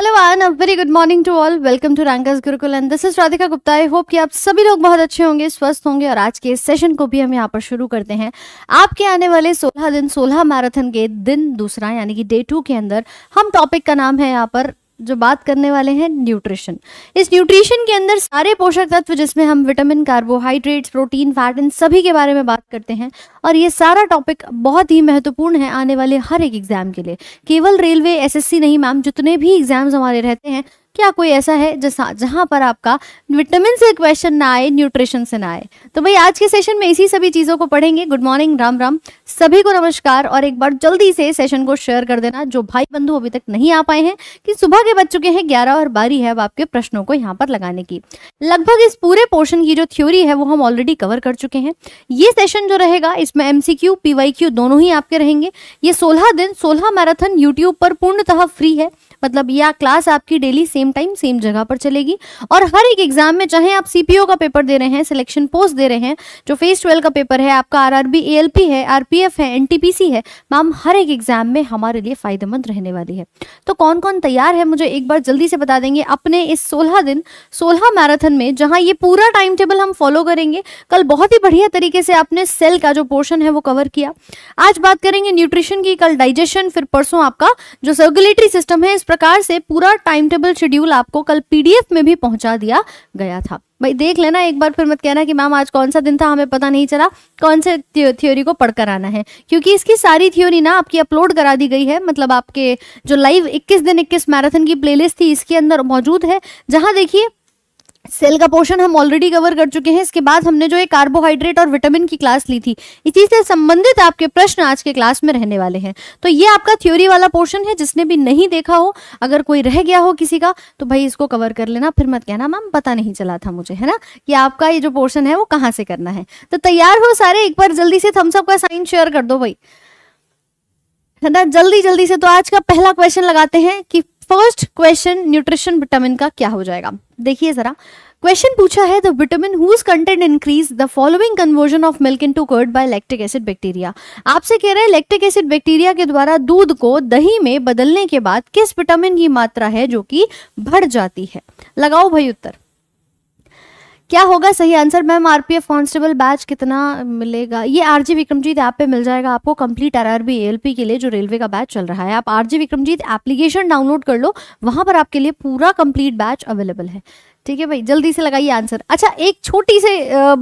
Hello one a very good morning to all welcome to rankers Gurukul and this is Radhika Gupta I hope कि आप सभी लोग बहुत अच्छे होंगे स्वस्थ होंगे और आज के इस सेशन को भी हम यहाँ पर शुरू करते हैं आपके आने वाले 16 दिन 16 मैराथन के दिन दूसरा यानी कि डे टू के अंदर हम टॉपिक का नाम है यहाँ पर जो बात करने वाले हैं न्यूट्रिशन इस न्यूट्रिशन के अंदर सारे पोषक तत्व जिसमें हम विटामिन कार्बोहाइड्रेट्स प्रोटीन फैट इन सभी के बारे में बात करते हैं और ये सारा टॉपिक बहुत ही महत्वपूर्ण है आने वाले हर एक एग्जाम के लिए केवल रेलवे एसएससी नहीं मैम जितने भी एग्जाम्स हमारे रहते हैं क्या कोई ऐसा है जैसा पर आपका विटामिन से क्वेश्चन ना आए न्यूट्रिशन से ना आए तो भाई आज के सेशन में इसी सभी चीज़ों को पढ़ेंगे गुड मॉर्निंग राम राम सभी को नमस्कार और एक बार जल्दी से सेशन को शेयर कर देना जो भाई बंधु अभी तक नहीं आ पाए हैं कि सुबह के बज चुके हैं ग्यारह और बारी है अब आपके प्रश्नों को यहाँ पर लगाने की लगभग इस पूरे पोर्शन की जो थ्योरी है वो हम ऑलरेडी कवर कर चुके हैं ये सेशन जो रहेगा इसमें एमसीक्यू पीवाई क्यू दोनों ही आपके रहेंगे ये सोलह दिन सोलह मैराथन यूट्यूब पर पूर्णतः फ्री है मतलब या क्लास आपकी डेली सेम टाइम सेम जगह पर चलेगी और हर एक एग्जाम में चाहे आप सीपीओ का पेपर दे रहे हैं सिलेक्शन पोस्ट दे रहे हैं जो फेज ट्वेल्व का पेपर है आपका आर आरबी ए है आर है एन है मैम हर एक एग्जाम में हमारे लिए फायदेमंद रहने वाली है तो कौन कौन तैयार है मुझे एक बार जल्दी से बता देंगे अपने इस सोलह दिन सोलह मैराथन में जहां ये पूरा टाइम टेबल हम फॉलो करेंगे कल बहुत ही बढ़िया तरीके से आपने सेल का जो पोर्शन है वो कवर किया आज बात करेंगे न्यूट्रिशन की कल डाइजेशन फिर परसों आपका जो सर्कुलेटरी सिस्टम है इस प्रकार से पूरा टाइम टेबल शेड्यूल आपको कल पीडीएफ में भी पहुंचा दिया गया था भाई देख लेना एक बार फिर मत कहना कि मैम आज कौन सा दिन था हमें पता नहीं चला कौन से थ्योरी को पढ़कर आना है क्योंकि इसकी सारी थ्योरी ना आपकी अपलोड करा दी गई है मतलब आपके जो लाइव 21 दिन 21 मैराथन की प्लेलिस्ट थी इसके अंदर मौजूद है जहां देखिए सेल का पोर्शन हम ऑलरेडी कवर कर चुके हैं इसके बाद हमने जो ये कार्बोहाइड्रेट और विटामिन की क्लास ली थी इसी से संबंधित आपके प्रश्न आज के क्लास में रहने वाले हैं तो ये आपका थ्योरी वाला पोर्शन है जिसने भी नहीं देखा हो अगर कोई रह गया हो किसी का तो भाई इसको कवर कर लेना फिर मत कहना मैम पता नहीं चला था मुझे है ना कि आपका ये जो पोर्शन है वो कहाँ से करना है तो तैयार हो सारे एक बार जल्दी से थम्सअप का साइन शेयर कर दो भाई है ना जल्दी जल्दी से तो आज का पहला क्वेश्चन लगाते हैं कि फर्स्ट क्वेश्चन न्यूट्रिशन विटामिन का क्या हो जाएगा देखिए जरा क्वेश्चन पूछा है the vitamin whose content increase the following conversion of milk into curd by lactic acid bacteria आपसे कह रहे हैं लैक्टिक एसिड बैक्टीरिया के द्वारा दूध को दही में बदलने के बाद किस विटामिन की मात्रा है जो कि बढ़ जाती है लगाओ भाई उत्तर क्या होगा सही answer ma'am RPF constable batch कितना मिलेगा ये आरजी विक्रमजीत ऐप पे मिल जाएगा आपको कंप्लीट आरआरबी एएलपी के लिए जो रेलवे का बैच चल रहा है आप आरजी विक्रमजीत एप्लीकेशन डाउनलोड कर लो वहां पर आपके लिए पूरा कंप्लीट बैच अवेलेबल है ठीक है भाई जल्दी से लगाइए आंसर अच्छा एक छोटी से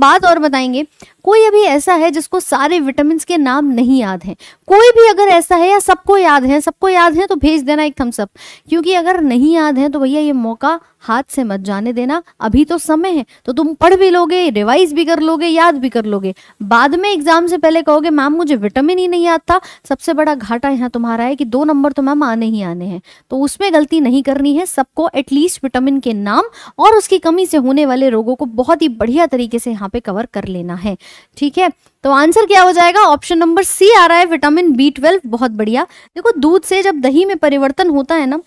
बात और बताएंगे कोई अभी ऐसा है जिसको सारे विटामिन के नाम नहीं याद हैं कोई भी अगर ऐसा है या सबको याद है सबको याद है तो भेज देना एक थम्सअप क्योंकि अगर नहीं याद है तो भैया ये मौका हाथ से मत जाने देना अभी तो समय है तो तुम पढ़ भी लोगे रिवाइज भी कर लोगे याद भी कर लोगे बाद में एग्जाम से पहले कहोगे मैम मुझे विटामिन ही e नहीं आता सबसे बड़ा घाटा यहाँ तुम्हारा है कि दो नंबर तो मैम आने ही आने हैं तो उसमें गलती नहीं करनी है सबको एटलीस्ट विटामिन के नाम और उसकी कमी से होने वाले रोगों को बहुत ही बढ़िया तरीके से यहाँ पे कवर कर लेना है ठीक है तो आंसर क्या हो जाएगा ऑप्शन नंबर सी आ रहा है विटामिन बी ट्वेल्व बहुत बढ़िया देखो दूध से जब दही में परिवर्तन होता है ना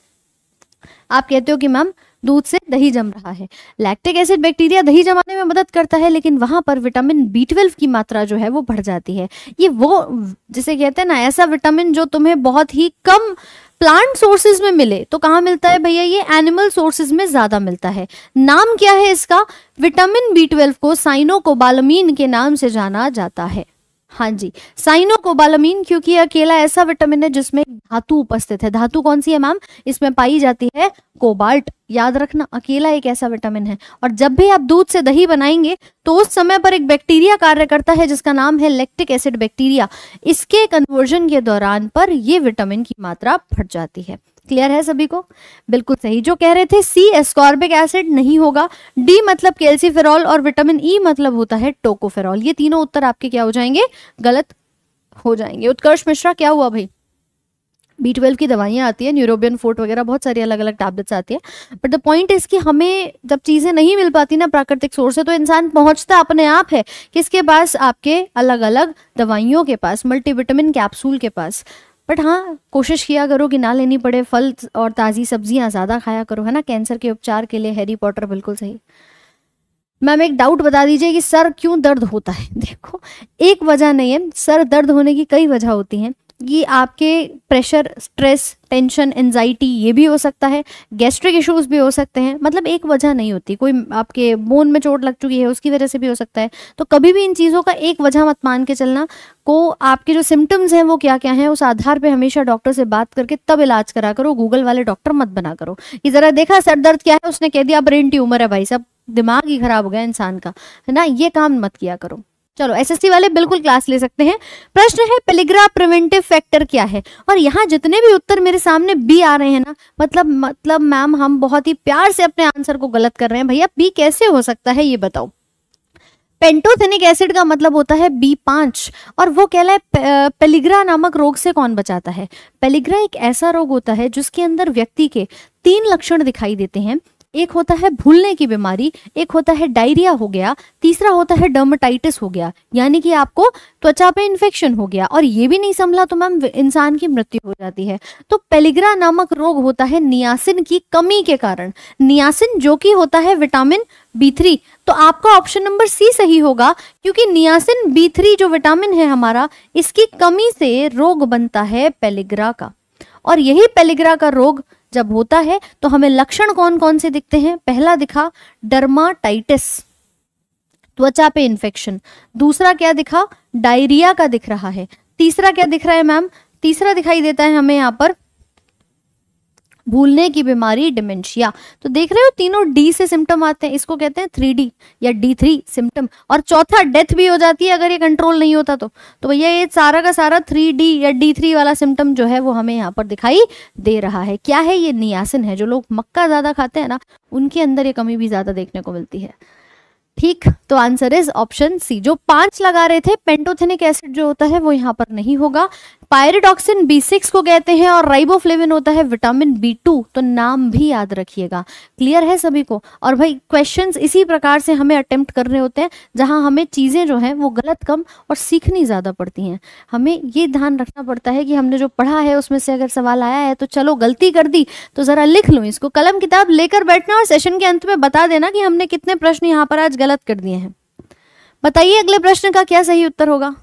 आप कहते हो कि मैम दूध से दही जम रहा है लैक्टिक एसिड बैक्टीरिया दही जमाने में मदद करता है लेकिन वहां पर विटामिन बी ट्वेल्व की मात्रा जो है वो बढ़ जाती है ये वो जिसे कहते हैं ना ऐसा विटामिन जो तुम्हें बहुत ही कम प्लांट सोर्सेज में मिले तो कहाँ मिलता है भैया ये एनिमल सोर्सेज में ज्यादा मिलता है नाम क्या है इसका विटामिन बी ट्वेल्व को साइनोकोबालमीन के नाम से जाना जाता है हाँ जी साइनोकोबालामीन क्योंकि अकेला ऐसा विटामिन है जिसमें धातु उपस्थित है धातु कौन सी है मैम इसमें पाई जाती है कोबाल्ट याद रखना अकेला एक ऐसा विटामिन है और जब भी आप दूध से दही बनाएंगे तो उस समय पर एक बैक्टीरिया कार्य करता है जिसका नाम है लेक्टिक एसिड बैक्टीरिया इसके कन्वर्जन के दौरान पर यह विटामिन की मात्रा फट जाती है क्लियर है सभी को बिल्कुल सही जो कह रहे थे सी एस्कॉर्बिक एसिड नहीं होगा डी मतलब कैल्सीफेरॉल और विटामिन ई e मतलब होता है टोकोफेरॉल ये तीनों उत्तर आपके क्या हो जाएंगे गलत हो जाएंगे उत्कर्ष मिश्रा क्या हुआ भाई बी ट्वेल्व की दवाइयाँ आती है न्यूरोबियन फोर्ट वगैरह बहुत सारी अलग अलग टैबलेट्स आती है बट द पॉइंट इज कि हमें जब चीज़ें नहीं मिल पाती ना प्राकृतिक सोर्स से तो इंसान पहुंचता अपने आप है किसके पास आपके अलग अलग दवाइयों के पास मल्टीविटामिन कैप्सूल के पास बट हाँ कोशिश किया करो कि ना लेनी पड़े फल और ताज़ी सब्जियाँ ज़्यादा खाया करो है ना कैंसर के उपचार के लिए हैरी पॉटर बिल्कुल सही मैम एक डाउट बता दीजिए कि सर क्यों दर्द होता है देखो एक वजह नहीं है सर दर्द होने की कई वजह होती हैं ये आपके प्रेशर स्ट्रेस टेंशन एनजाइटी ये भी हो सकता है गैस्ट्रिक इश्यूज भी हो सकते हैं मतलब एक वजह नहीं होती कोई आपके बोन में चोट लग चुकी है उसकी वजह से भी हो सकता है तो कभी भी इन चीज़ों का एक वजह मत मान के चलना को आपके जो सिम्टम्स हैं वो क्या क्या हैं उस आधार पे हमेशा डॉक्टर से बात करके तब इलाज करा करो गूगल वाले डॉक्टर मत बना करो कि ज़रा देखा सर दर्द क्या है उसने कह दिया ब्रेन ट्यूमर है भाई साहब दिमाग ही खराब हो गया इंसान का है ना ये काम मत किया करो चलो एसएससी वाले बिल्कुल क्लास ले सकते हैं प्रश्न है पेलीग्रा प्रिवेंटिव फैक्टर क्या है और यहाँ जितने भी उत्तर मेरे सामने बी आ रहे हैं ना मतलब मतलब मैम हम बहुत ही प्यार से अपने आंसर को गलत कर रहे हैं भैया बी कैसे हो सकता है ये बताओ पेंटोथेनिक एसिड का मतलब होता है बी पांच और वो कहला है पेलीग्रा नामक रोग से कौन बचाता है पेलीग्रा एक ऐसा रोग होता है जिसके अंदर व्यक्ति के तीन लक्षण दिखाई देते हैं एक होता है भूलने की बीमारी एक होता है डायरिया हो गया तीसरा होता है डर्माटाइटिस हो गया यानी कि आपको त्वचा पे इन्फेक्शन हो गया और ये भी नहीं संभला तो मैम इंसान की मृत्यु हो जाती है तो पेलिग्रा नामक रोग होता है नियासिन की कमी के कारण नियासिन जो कि होता है विटामिन बी थ्री तो आपका ऑप्शन नंबर सी सही होगा क्योंकि नियासिन बी थ्री जो विटामिन है हमारा इसकी कमी से रोग बनता है पेलिग्रा का और यही पेलिग्रा का रोग जब होता है तो हमें लक्षण कौन कौन से दिखते हैं पहला दिखा डर्माटाइटिस त्वचा पे इंफेक्शन दूसरा क्या दिखा डायरिया का दिख रहा है तीसरा क्या दिख रहा है मैम तीसरा दिखाई देता है हमें यहाँ पर भूलने की बीमारी डिमेंशिया तो देख रहे हो तीनों डी से सिम्टम आते हैं इसको कहते हैं थ्री डी या डी थ्री सिम्टम और चौथा डेथ भी हो जाती है अगर ये कंट्रोल नहीं होता तो तो भैया ये सारा का सारा थ्री डी या डी थ्री वाला सिम्टम जो है वो हमें यहाँ पर दिखाई दे रहा है क्या है ये नियासिन है जो लोग मक्का ज़्यादा खाते हैं ना उनके अंदर ये कमी भी ज़्यादा देखने को मिलती है ठीक तो आंसर इज ऑप्शन सी जो पांच लगा रहे थे पेंटोथेनिक एसिड जो होता है वो यहाँ पर नहीं होगा पायरेडॉक्सिन बी सिक्स को कहते हैं और राइबोफ्लेविन होता है विटामिन बी टू तो नाम भी याद रखिएगा क्लियर है सभी को और भाई क्वेश्चंस इसी प्रकार से हमें अटेम्प्ट करने होते हैं जहां हमें चीज़ें जो हैं वो गलत कम और सीखनी ज़्यादा पड़ती हैं हमें ये ध्यान रखना पड़ता है कि हमने जो पढ़ा है उसमें से अगर सवाल आया है तो चलो गलती कर दी तो ज़रा लिख लो इसको कलम किताब लेकर बैठना और सेशन के अंत में बता देना कि हमने कितने प्रश्न यहाँ पर आज गलत कर दिए हैं बताइए अगले प्रश्न का क्या सही उत्तर होगा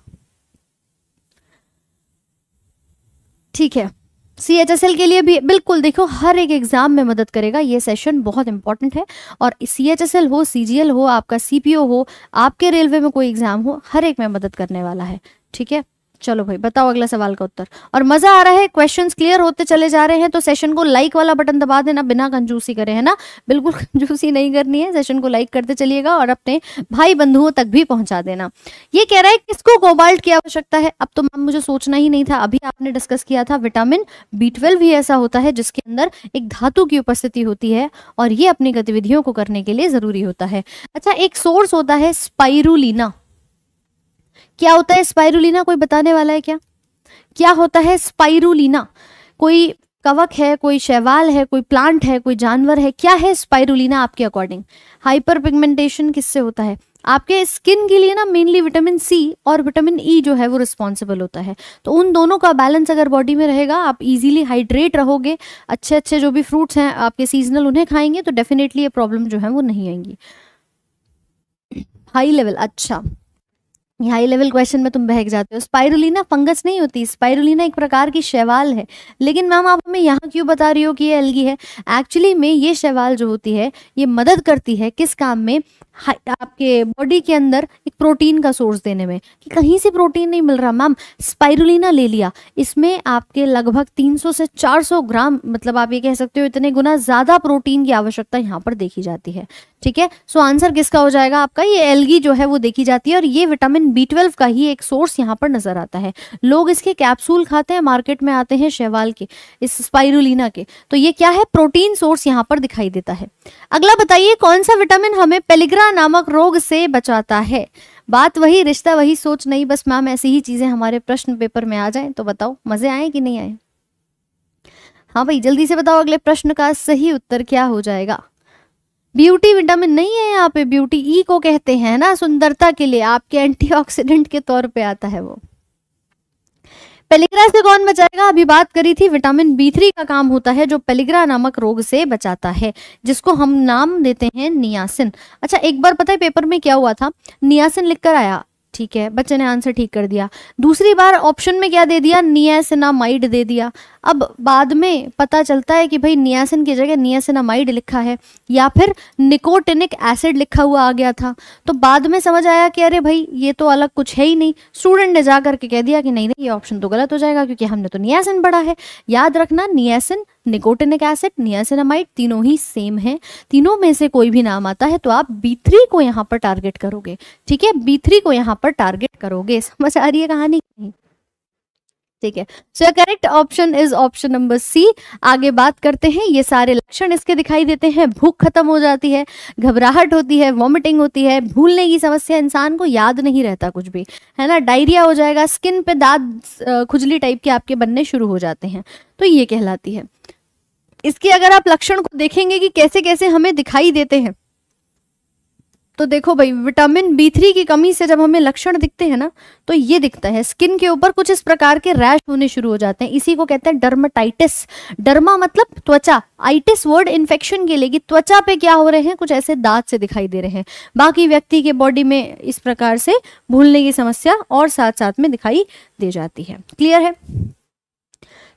ठीक है सी एच एस एल के लिए भी बिल्कुल देखो हर एक एग्जाम में मदद करेगा ये सेशन बहुत इंपॉर्टेंट है और सी एच एस एल हो सी जी एल हो आपका सी पी ओ हो आपके रेलवे में कोई एग्जाम हो हर एक में मदद करने वाला है ठीक है चलो भाई बताओ अगला सवाल का उत्तर और मजा आ रहा है क्वेश्चंस क्लियर होते चले जा रहे हैं तो सेशन को लाइक वाला बटन दबा देना बिना कंजूसी करे है ना बिल्कुल कंजूसी नहीं करनी है सेशन को लाइक करते चलिएगा और अपने भाई बंधुओं तक भी पहुंचा देना ये कह रहा है किसको कोबाल्ट की आवश्यकता है अब तो मैम मुझे सोचना ही नहीं था अभी आपने डिस्कस किया था विटामिन बी ही ऐसा होता है जिसके अंदर एक धातु की उपस्थिति होती है और ये अपनी गतिविधियों को करने के लिए जरूरी होता है अच्छा एक सोर्स होता है स्पाइरुलना क्या होता है स्पाइरुलिना कोई बताने वाला है क्या क्या होता है स्पाइरुलिना कोई कवक है कोई शैवाल है कोई प्लांट है कोई जानवर है क्या है स्पाइरुलिना आपके अकॉर्डिंग हाइपर पिगमेंटेशन किससे होता है आपके स्किन के लिए ना मेनली विटामिन सी और विटामिन ई e जो है वो रिस्पॉन्सिबल होता है तो उन दोनों का बैलेंस अगर बॉडी में रहेगा आप इजीली हाइड्रेट रहोगे अच्छे अच्छे जो भी फ्रूट्स हैं आपके सीजनल उन्हें खाएंगे तो डेफिनेटली ये प्रॉब्लम जो है वो नहीं आएंगी हाई लेवल अच्छा हाई लेवल क्वेश्चन में तुम बहक जाते हो स्पाइरुलिना फंगस नहीं होती स्पाइरुलिना एक प्रकार की शैवाल है लेकिन मैम आप हमें यहाँ क्यों बता रही हो कि ये एलगी है एक्चुअली में ये शैवाल जो होती है ये मदद करती है किस काम में आपके बॉडी के अंदर एक प्रोटीन का सोर्स देने में कि कहीं से प्रोटीन नहीं मिल रहा मैम स्पाइरुलिना ले लिया इसमें आपके लगभग 300 से 400 ग्राम मतलब आप ये कह सकते हो इतने गुना ज़्यादा प्रोटीन की आवश्यकता यहाँ पर देखी जाती है ठीक है सो आंसर किसका हो जाएगा आपका ये एलगी जो है वो देखी जाती है और ये विटामिन बी ट्वेल्व का ही एक सोर्स यहाँ पर नजर आता है लोग इसके कैप्सूल खाते हैं मार्केट में आते हैं शहवाल के इस स्पाइरुलिना के तो ये क्या है प्रोटीन सोर्स यहाँ पर दिखाई देता है अगला बताइए कौन सा विटामिन हमें पेलिग्रा नामक रोग से बचाता है बात वही रिश्ता वही सोच नहीं बस मैम ऐसी ही चीजें हमारे प्रश्न पेपर में आ जाए तो बताओ मजे आए कि नहीं आए हाँ भाई जल्दी से बताओ अगले प्रश्न का सही उत्तर क्या हो जाएगा ब्यूटी विटामिन नहीं है यहाँ पे ब्यूटी ई को कहते हैं ना सुंदरता के लिए आपके एंटीऑक्सीडेंट के तौर पे आता है वो पेलिग्रा से कौन बचाएगा अभी बात करी थी विटामिन बी थ्री का काम होता है जो पेलिग्रा नामक रोग से बचाता है जिसको हम नाम देते हैं नियासिन अच्छा एक बार पता है पेपर में क्या हुआ था नियासिन लिख कर आया ठीक है बच्चे ने आंसर ठीक कर दिया दूसरी बार ऑप्शन में क्या दे दिया नियासनामाइड दे दिया अब बाद में पता चलता है कि भाई नियासिन की जगह नियासनामाइड लिखा है या फिर निकोटिनिक एसिड लिखा हुआ आ गया था तो बाद में समझ आया कि अरे भाई ये तो अलग कुछ है ही नहीं स्टूडेंट ने जा करके कह दिया कि नहीं नहीं ये ऑप्शन तो गलत हो जाएगा क्योंकि हमने तो नियासिन पढ़ा है याद रखना नियासन निकोटेनिक एसिड नियासिनामाइड तीनों ही सेम है तीनों में से कोई भी नाम आता है तो आप बी को यहाँ पर टारगेट करोगे ठीक है बी को यहाँ पर टारगेट करोगे समझ आ रही है कहानी ठीक है so correct option is option number C आगे बात करते हैं ये सारे लक्षण इसके दिखाई देते हैं भूख खत्म हो जाती है घबराहट होती है वॉमिटिंग होती है भूलने की समस्या इंसान को याद नहीं रहता कुछ भी है ना डायरिया हो जाएगा स्किन पे दाद खुजली टाइप के आपके बनने शुरू हो जाते हैं तो ये कहलाती है इसके अगर आप लक्षण को देखेंगे कि कैसे कैसे हमें दिखाई देते हैं तो देखो भाई विटामिन बी थ्री की कमी से जब हमें लक्षण दिखते हैं ना तो ये दिखता है स्किन के ऊपर कुछ इस प्रकार के रैश होने शुरू हो जाते हैं इसी को कहते हैं डर्माटाइटिस डर्मा मतलब त्वचा आइटिस वर्ड इन्फेक्शन के लिए कि त्वचा पे क्या हो रहे हैं कुछ ऐसे दांत से दिखाई दे रहे हैं बाकी व्यक्ति के बॉडी में इस प्रकार से भूलने की समस्या और साथ साथ में दिखाई दे जाती है क्लियर है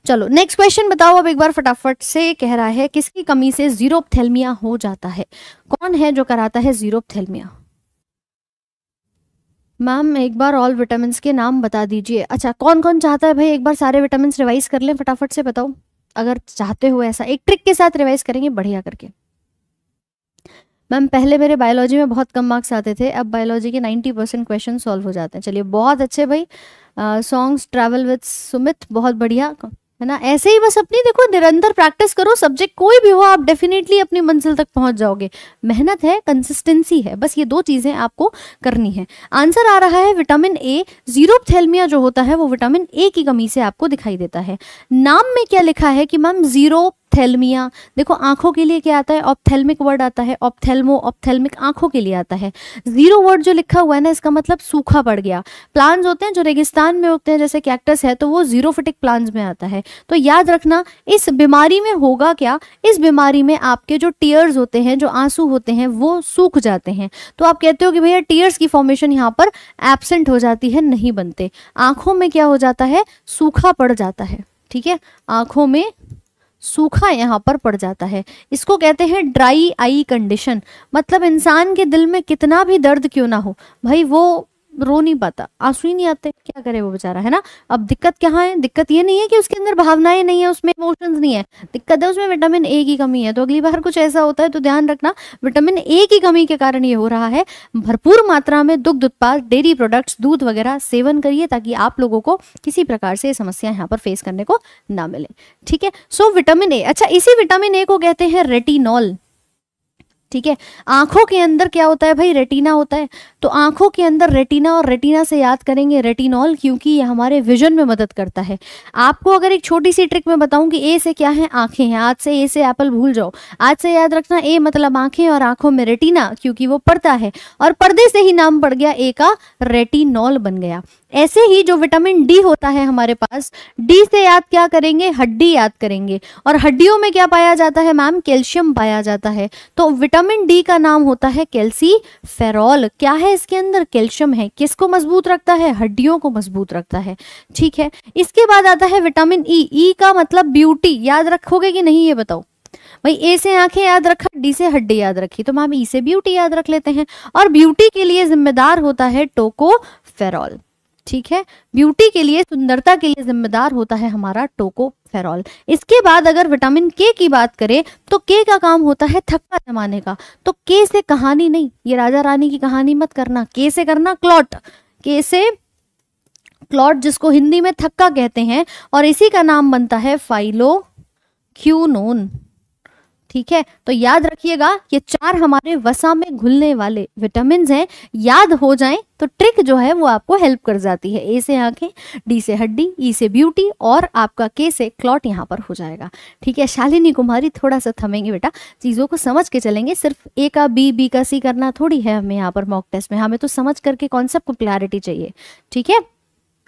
चलो नेक्स्ट क्वेश्चन बताओ अब एक बार फटाफट से कह रहा है किसकी कमी से जीरो हो जाता है कौन है जो कराता है जीरो मैम एक बार ऑल विटामिन के नाम बता दीजिए अच्छा कौन कौन चाहता है भाई एक बार सारे विटामिन रिवाइज कर लें फटाफट से बताओ अगर चाहते हो ऐसा एक ट्रिक के साथ रिवाइज करेंगे बढ़िया करके मैम पहले मेरे बायोलॉजी में बहुत कम मार्क्स आते थे अब बायोलॉजी के 90 परसेंट क्वेश्चन सॉल्व हो जाते हैं चलिए बहुत अच्छे भाई सॉन्ग्स ट्रैवल विद सुमित बहुत बढ़िया है ना ऐसे ही बस अपनी देखो निरंतर प्रैक्टिस करो सब्जेक्ट कोई भी हो आप डेफिनेटली अपनी मंजिल तक पहुंच जाओगे मेहनत है कंसिस्टेंसी है बस ये दो चीज़ें आपको करनी है आंसर आ रहा है विटामिन ए जीरोपथेलमिया जो होता है वो विटामिन ए की कमी से आपको दिखाई देता है नाम में क्या लिखा है कि मैम जीरो ऑप्थेलमिया देखो आंखों के लिए क्या आता है ऑप्थेलमिक वर्ड आता है ऑप्थेलमो ऑप्थेलमिक आंखों के लिए आता है जीरो वर्ड जो लिखा हुआ है ना इसका मतलब सूखा पड़ गया प्लांट्स होते हैं जो रेगिस्तान में होते हैं जैसे कैक्टस है तो वो जीरोफिटिक प्लांट्स में आता है तो याद रखना इस बीमारी में होगा क्या इस बीमारी में आपके जो टीयर्स होते हैं जो आंसू होते हैं वो सूख जाते हैं तो आप कहते हो कि भैया टीयर्स की फॉर्मेशन यहाँ पर एबसेंट हो जाती है नहीं बनते आंखों में क्या हो जाता है सूखा पड़ जाता है ठीक है आंखों में सूखा यहाँ पर पड़ जाता है इसको कहते हैं ड्राई आई कंडीशन मतलब इंसान के दिल में कितना भी दर्द क्यों ना हो भाई वो रो नहीं पाता आंसू ही नहीं आते क्या करे वो बेचारा है ना अब दिक्कत क्या है दिक्कत ये नहीं है कि उसके अंदर भावनाएं नहीं है उसमें इमोशंस नहीं है दिक्कत है उसमें विटामिन ए की कमी है तो अगली बार कुछ ऐसा होता है तो ध्यान रखना विटामिन ए की कमी के कारण ये हो रहा है भरपूर मात्रा में दुग्ध उत्पाद डेयरी प्रोडक्ट्स दूध वगैरह सेवन करिए ताकि आप लोगों को किसी प्रकार से समस्या यहाँ पर फेस करने को ना मिले ठीक है सो विटामिन ए अच्छा इसी विटामिन ए को कहते हैं रेटिनॉल ठीक है आंखों के अंदर क्या होता है भाई रेटिना होता है तो आंखों के अंदर रेटिना और रेटिना से याद करेंगे रेटिनॉल क्योंकि ये हमारे विजन में मदद करता है आपको अगर एक छोटी सी ट्रिक में बताऊं कि ए से क्या है आंखें हैं आज से ए से एप्पल भूल जाओ आज से याद रखना ए मतलब आंखें और आंखों में रेटिना क्योंकि वो पड़ता है और पर्दे से ही नाम पड़ गया ए का रेटिनॉल बन गया ऐसे ही जो विटामिन डी होता है हमारे पास डी से याद क्या करेंगे हड्डी याद करेंगे और हड्डियों में क्या पाया जाता है मैम कैल्शियम पाया जाता है तो विटामिन विटामिन डी का नाम होता है कैल्सी फेरॉल क्या है इसके अंदर कैल्शियम है किसको मजबूत रखता है हड्डियों को मजबूत रखता है ठीक है इसके बाद आता है vitamin E e. E e का मतलब ब्यूटी याद रखोगे कि नहीं ये बताओ भाई ए से आंखें याद रखा डी से हड्डी याद रखी तो मैं ई से ब्यूटी याद रख लेते हैं और ब्यूटी के लिए जिम्मेदार होता है टोको फेरॉल ठीक है ब्यूटी के लिए सुंदरता के लिए जिम्मेदार होता है हमारा टोको फेरॉल इसके बाद अगर विटामिन के की बात करें तो के का काम होता है थक्का जमाने का तो के से कहानी नहीं ये राजा रानी की कहानी मत करना के से करना क्लॉट के से क्लॉट जिसको हिंदी में थक्का कहते हैं और इसी का नाम बनता है फाइलो क्यूनोन ठीक है तो याद रखिएगा ये चार हमारे वसा में घुलने वाले विटामिन हैं याद हो जाएं तो ट्रिक जो है वो आपको हेल्प कर जाती है ए से आंखें डी से हड्डी ई e से ब्यूटी और आपका के से क्लॉट यहाँ पर हो जाएगा ठीक है शालिनी कुमारी थोड़ा सा थमेंगे बेटा चीज़ों को समझ के चलेंगे सिर्फ ए का बी बी का सी करना थोड़ी है हमें यहाँ पर मॉक टेस्ट में हमें तो समझ करके कॉन्सेप्ट को क्लैरिटी चाहिए ठीक है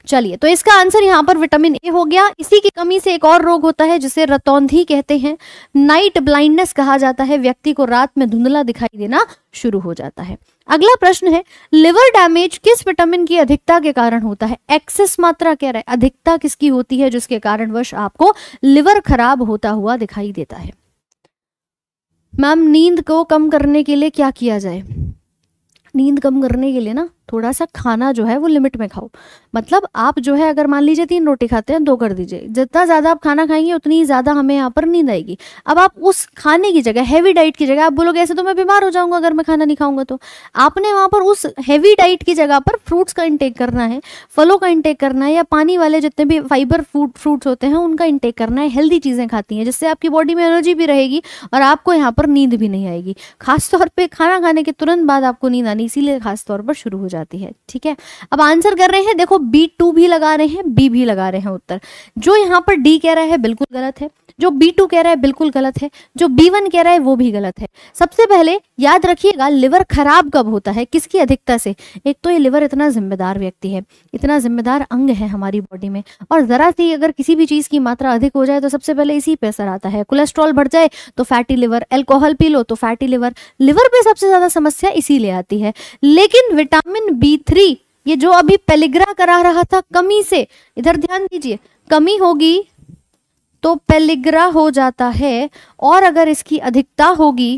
चलिए तो इसका आंसर यहाँ पर विटामिन ए हो गया इसी की कमी से एक और रोग होता है जिसे रतौंधी कहते हैं नाइट ब्लाइंडनेस कहा जाता है व्यक्ति को रात में धुंधला दिखाई देना शुरू हो जाता है अगला प्रश्न है लिवर डैमेज किस विटामिन की अधिकता के कारण होता है एक्सेस मात्रा कह रहे है अधिकता किसकी होती है जिसके कारणवश आपको लिवर खराब होता हुआ दिखाई देता है मैम नींद को कम करने के लिए क्या किया जाए नींद कम करने के लिए ना थोड़ा सा खाना जो है वो लिमिट में खाओ मतलब आप जो है अगर मान लीजिए तीन रोटी खाते हैं दो कर दीजिए जितना ज़्यादा आप खाना खाएंगे उतनी ही ज़्यादा हमें यहाँ पर नींद आएगी अब आप उस खाने की जगह हैवी डाइट की जगह आप बोलोगे ऐसे तो मैं बीमार हो जाऊंगा अगर मैं खाना नहीं खाऊंगा तो आपने वहां पर उस हैवी डाइट की जगह पर फ्रूट्स का इंटेक करना है फलों का इंटेक करना है या पानी वाले जितने भी फाइबर फूड फ्रूट्स होते हैं उनका इंटेक करना है हेल्दी चीज़ें खाती हैं जिससे आपकी बॉडी में एनर्जी भी रहेगी और आपको यहाँ पर नींद भी नहीं आएगी खासतौर पर खाना खाने के तुरंत बाद आपको नींद आनी इसीलिए खासतौर पर शुरू हो जाती है ठीक है अब आंसर कर रहे हैं देखो बी टू भी लगा रहे हैं बी भी लगा रहे हैं उत्तर जो यहाँ पर डी कह रहा है बिल्कुल गलत है जो बी टू कह रहा है बिल्कुल गलत है जो बी वन कह रहा है वो भी गलत है सबसे पहले याद रखिएगा लिवर खराब कब होता है किसकी अधिकता से एक तो ये लिवर इतना जिम्मेदार व्यक्ति है इतना जिम्मेदार अंग है हमारी बॉडी में और ज़रा सी अगर किसी भी चीज़ की मात्रा अधिक हो जाए तो सबसे पहले इसी पे असर आता है कोलेस्ट्रॉल बढ़ जाए तो फैटी लिवर एल्कोहल पी लो तो फैटी लिवर लिवर पे सबसे ज़्यादा समस्या इसीलिए आती है लेकिन विटामिन बी थ्री ये जो अभी पेलिग्रा करा रहा था कमी से इधर ध्यान दीजिए कमी होगी तो पेलिग्रा हो जाता है और अगर इसकी अधिकता होगी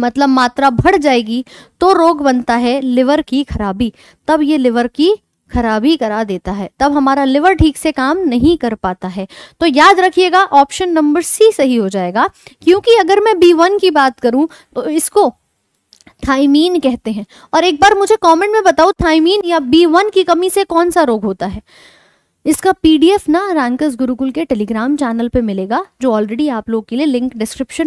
मतलब मात्रा बढ़ जाएगी तो रोग बनता है लिवर की खराबी तब ये लिवर की खराबी करा देता है तब हमारा लिवर ठीक से काम नहीं कर पाता है तो याद रखिएगा ऑप्शन नंबर सी सही हो जाएगा क्योंकि अगर मैं बी वन की बात करूं तो इसको थाइमीन कहते हैं और एक बार मुझे कमेंट में बताओ थाइमीन या बी वन की कमी से कौन सा रोग होता है इसका पीडीएफ ना रैंकर्स गुरुकुल के टेलीग्राम चैनल पे मिलेगा जो ऑलरेडी आप लोग के लिए लिंक डिस्क्रिप्शन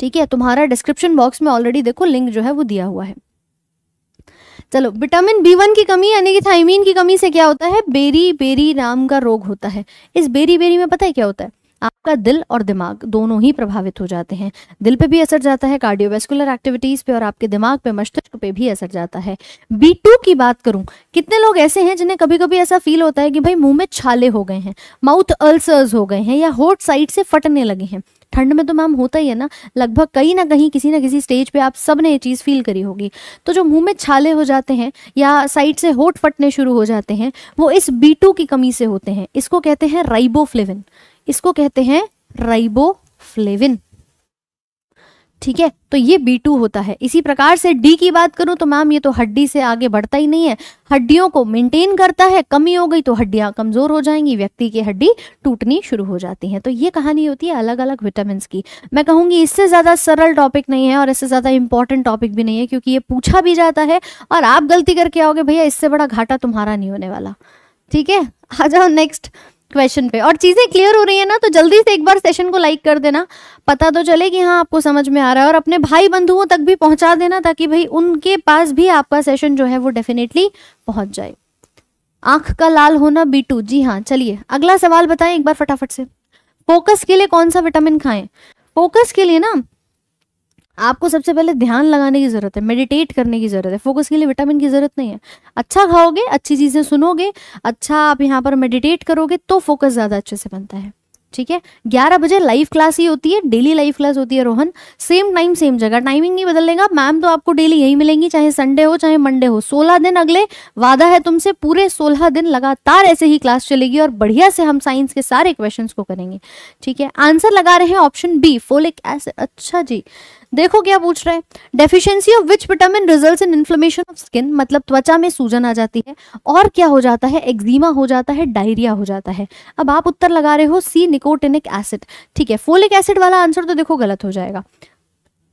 ठीक है तुम्हारा डिस्क्रिप्शन बॉक्स में ऑलरेडी देखो लिंक जो है वो दिया हुआ है चलो विटामिन बी वन की कमी यानी कि थाइमिन की कमी से क्या होता है बेरी बेरी नाम का रोग होता है इस बेरी बेरी में पता है क्या होता है आपका दिल और दिमाग दोनों ही प्रभावित हो जाते हैं दिल पे भी असर जाता है कार्डियोवेस्कुलर एक्टिविटीज पे और आपके दिमाग पे मस्तिष्क पे भी असर जाता है बी टू की बात करूं कितने लोग ऐसे हैं जिन्हें कभी कभी ऐसा फील होता है कि भाई मुंह में छाले हो गए हैं माउथ अल्सर्स हो गए हैं या होट साइड से फटने लगे हैं ठंड में तो मैम होता ही है ना लगभग कहीं ना कहीं किसी ना किसी स्टेज पे आप सब ने ये चीज़ फील करी होगी तो जो मुंह में छाले हो जाते हैं या साइड से होठ फटने शुरू हो जाते हैं वो इस बी टू की कमी से होते हैं इसको कहते हैं राइबोफ्लेविन इसको कहते हैं राइबोफ्लेविन ठीक है तो ये बी टू होता है इसी प्रकार से डी की बात करूं तो मैम ये तो हड्डी से आगे बढ़ता ही नहीं है हड्डियों को मेंटेन करता है कमी हो गई तो हड्डियां कमजोर हो जाएंगी व्यक्ति की हड्डी टूटनी शुरू हो जाती है तो ये कहानी होती है अलग अलग विटामिन की मैं कहूंगी इससे ज्यादा सरल टॉपिक नहीं है और इससे ज्यादा इंपॉर्टेंट टॉपिक भी नहीं है क्योंकि ये पूछा भी जाता है और आप गलती करके आओगे भैया इससे बड़ा घाटा तुम्हारा नहीं होने वाला ठीक है आ जाओ नेक्स्ट क्वेश्चन पे और चीज़ें क्लियर हो रही है ना तो जल्दी से एक बार सेशन को लाइक कर देना पता तो चले कि हाँ आपको समझ में आ रहा है और अपने भाई बंधुओं तक भी पहुंचा देना ताकि भाई उनके पास भी आपका सेशन जो है वो डेफिनेटली पहुंच जाए आंख का लाल होना बी टू जी हाँ चलिए अगला सवाल बताएं एक बार फटाफट से फोकस के लिए कौन सा विटामिन खाएं फोकस के लिए ना आपको सबसे पहले ध्यान लगाने की ज़रूरत है मेडिटेट करने की ज़रूरत है फोकस के लिए विटामिन की ज़रूरत नहीं है अच्छा खाओगे अच्छी चीज़ें सुनोगे अच्छा आप यहाँ पर मेडिटेट करोगे तो फोकस ज़्यादा अच्छे से बनता है ठीक है ग्यारह बजे लाइव क्लास ही होती है डेली लाइव क्लास होती है रोहन सेम टाइम सेम जगह टाइमिंग नहीं बदलेगा मैम तो आपको डेली यही मिलेंगी चाहे संडे हो चाहे मंडे हो सोलह दिन अगले वादा है तुमसे पूरे सोलह दिन लगातार ऐसे ही क्लास चलेगी और बढ़िया से हम साइंस के सारे क्वेश्चन को करेंगे ठीक है आंसर लगा रहे हैं ऑप्शन बी फोलिक एसिड अच्छा जी देखो क्या पूछ रहे हैं deficiency of which vitamin results in inflammation of skin मतलब त्वचा में सूजन आ जाती है और क्या हो जाता है एक्जिमा हो जाता है डायरिया हो जाता है अब आप उत्तर लगा रहे हो सी निकोटिनिक एसिड ठीक है फोलिक एसिड वाला आंसर तो देखो गलत हो जाएगा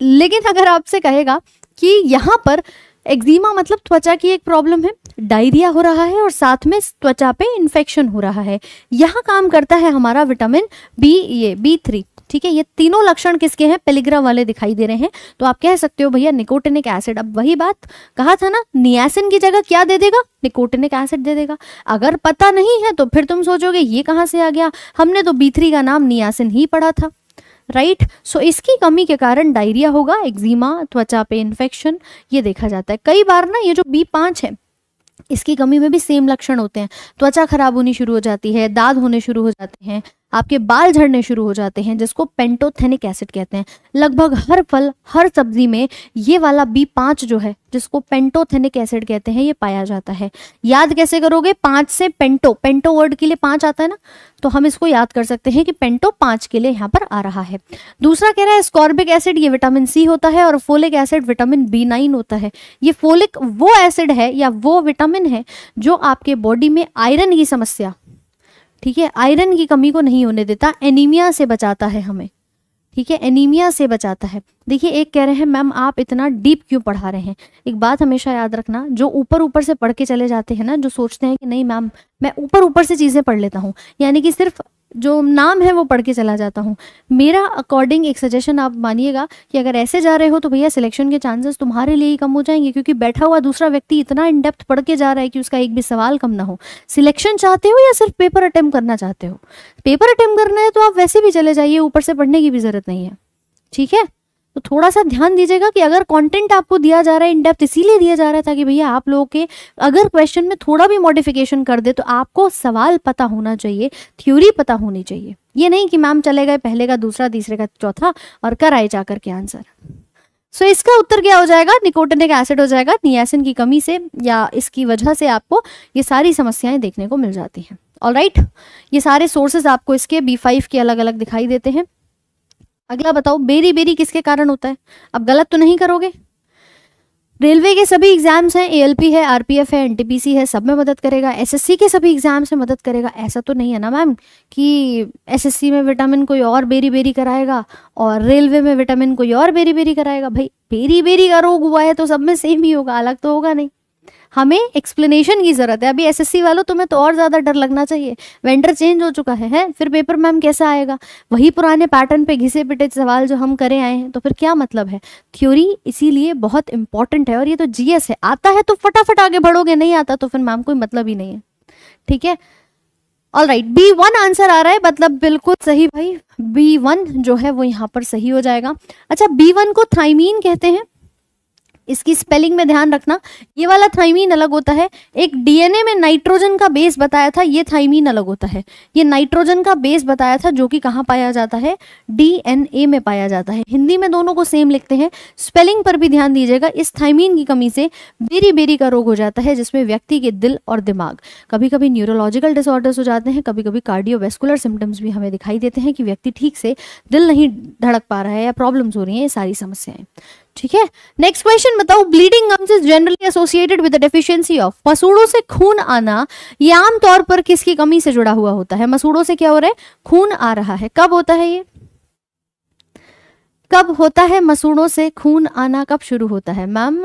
लेकिन अगर आपसे कहेगा कि यहाँ पर एक्जिमा मतलब त्वचा की एक प्रॉब्लम है डायरिया हो रहा है और साथ में त्वचा पे इन्फेक्शन हो रहा है यहाँ काम करता है हमारा विटामिन बी ये बी थ्री ठीक है ये तीनों लक्षण किसके हैं पेलीग्रा वाले दिखाई दे रहे हैं तो आप कह सकते हो भैया निकोटिनिक एसिड अब वही बात कहा था ना नियासिन की जगह क्या दे देगा निकोटिनिक एसिड दे देगा अगर पता नहीं है तो फिर तुम सोचोगे ये कहाँ से आ गया हमने तो बीथरी का नाम नियासिन ही पढ़ा था राइट right? सो so, इसकी कमी के कारण डायरिया होगा एक्जिमा त्वचा पे इन्फेक्शन ये देखा जाता है कई बार ना ये जो बी पांच है इसकी कमी में भी सेम लक्षण होते हैं त्वचा खराब होनी शुरू हो जाती है दाद होने शुरू हो जाते हैं आपके बाल झड़ने शुरू हो जाते हैं जिसको पेंटोथेनिक एसिड कहते हैं लगभग हर फल हर सब्जी में ये वाला बी पांच जो है जिसको पेंटोथेनिक एसिड कहते हैं ये पाया जाता है याद कैसे करोगे पांच से पेंटो पेंटो वर्ड के लिए पांच आता है ना तो हम इसको याद कर सकते हैं कि पेंटो पांच के लिए यहाँ पर आ रहा है दूसरा कह रहा है स्कॉर्बिक एसिड ये विटामिन सी होता है और folic acid vitamin B nine होता है ये फोलिक वो एसिड है या वो विटामिन है जो आपके बॉडी में आयरन की समस्या ठीक है आयरन की कमी को नहीं होने देता एनीमिया से बचाता है हमें ठीक है एनीमिया से बचाता है देखिए एक कह रहे हैं मैम आप इतना डीप क्यों पढ़ा रहे हैं एक बात हमेशा याद रखना जो ऊपर ऊपर से पढ़ के चले जाते हैं ना जो सोचते हैं कि नहीं मैम मैं ऊपर ऊपर से चीज़ें पढ़ लेता हूँ यानी कि सिर्फ जो नाम है वो पढ़ के चला जाता हूँ मेरा अकॉर्डिंग एक सजेशन आप मानिएगा कि अगर ऐसे जा रहे हो तो भैया सिलेक्शन के चांसेस तुम्हारे लिए ही कम हो जाएंगे क्योंकि बैठा हुआ दूसरा व्यक्ति इतना इन डेप्थ पढ़ के जा रहा है कि उसका एक भी सवाल कम ना हो सिलेक्शन चाहते हो या सिर्फ पेपर अटैम्प करना चाहते हो पेपर अटैम्प करना है तो आप वैसे भी चले जाइए ऊपर से पढ़ने की भी ज़रूरत नहीं है ठीक है तो थोड़ा सा ध्यान दीजिएगा कि अगर कंटेंट आपको दिया जा रहा है इन डेप्थ इसीलिए दिया जा रहा है ताकि भैया आप लोगों के अगर क्वेश्चन में थोड़ा भी मॉडिफिकेशन कर दे तो आपको सवाल पता होना चाहिए थ्योरी पता होनी चाहिए ये नहीं कि मैम चले गए पहले का दूसरा तीसरे का चौथा और कर आए जाकर के आंसर सो so, इसका उत्तर क्या हो जाएगा निकोटनिक एसिड हो जाएगा नियासिन की कमी से या इसकी वजह से आपको ये सारी समस्याएं देखने को मिल जाती हैं ऑल राइट ये सारे सोर्सेज आपको इसके बी फाइव के अलग अलग दिखाई देते हैं अगला बताओ बेरी बेरी किसके कारण होता है अब गलत तो नहीं करोगे रेलवे के सभी एग्जाम्स हैं एएलपी है आरपीएफ है एनटीपीसी है सब में मदद करेगा एसएससी के सभी एग्जाम्स में मदद करेगा ऐसा तो नहीं है ना मैम कि एसएससी में विटामिन कोई और बेरी बेरी कराएगा और रेलवे में विटामिन कोई और बेरी बेरी कराएगा भाई बेरी बेरी का रोग हुआ है तो सब में सेम ही होगा अलग तो होगा नहीं हमें एक्सप्लेनेशन की ज़रूरत है अभी एसएससी वालों तुम्हें तो और ज़्यादा डर लगना चाहिए वेंडर चेंज हो चुका है, है? फिर पेपर मैम कैसा आएगा वही पुराने पैटर्न पे घिसे पिटे सवाल जो हम करे आए हैं तो फिर क्या मतलब है थ्योरी इसीलिए बहुत इंपॉर्टेंट है और ये तो जीएस है आता है तो फटाफट आगे बढ़ोगे नहीं आता तो फिर मैम कोई मतलब ही नहीं है ठीक है all right B one answer आ रहा है मतलब बिल्कुल सही भाई बी वन जो है वो यहाँ पर सही हो जाएगा अच्छा बी वन को थाइमीन कहते हैं इसकी स्पेलिंग में ध्यान रखना ये वाला थाइमीन अलग होता है एक डीएनए में नाइट्रोजन का बेस बताया था ये थाइमीन अलग होता है ये नाइट्रोजन का बेस बताया था जो कि कहाँ पाया जाता है डीएनए में पाया जाता है हिंदी में दोनों को सेम लिखते हैं स्पेलिंग पर भी ध्यान दीजिएगा इस थाइमीन की कमी से बेरी बेरी का रोग हो जाता है जिसमें व्यक्ति के दिल और दिमाग कभी कभी न्यूरोलॉजिकल डिसऑर्डर्स हो जाते हैं कभी कभी कार्डियोवेस्कुलर सिम्टम्स भी हमें दिखाई देते हैं कि व्यक्ति ठीक से दिल नहीं धड़क पा रहा है या प्रॉब्लम्स हो रही हैं ये सारी समस्याएं ठीक है नेक्स्ट क्वेश्चन बताओ bleeding gums is generally associated with deficiency of मसूड़ों से खून आना ये आमतौर पर किसकी कमी से जुड़ा हुआ होता है मसूड़ों से क्या हो रहा है खून आ रहा है कब होता है ये कब होता है मसूड़ों से खून आना कब शुरू होता है मैम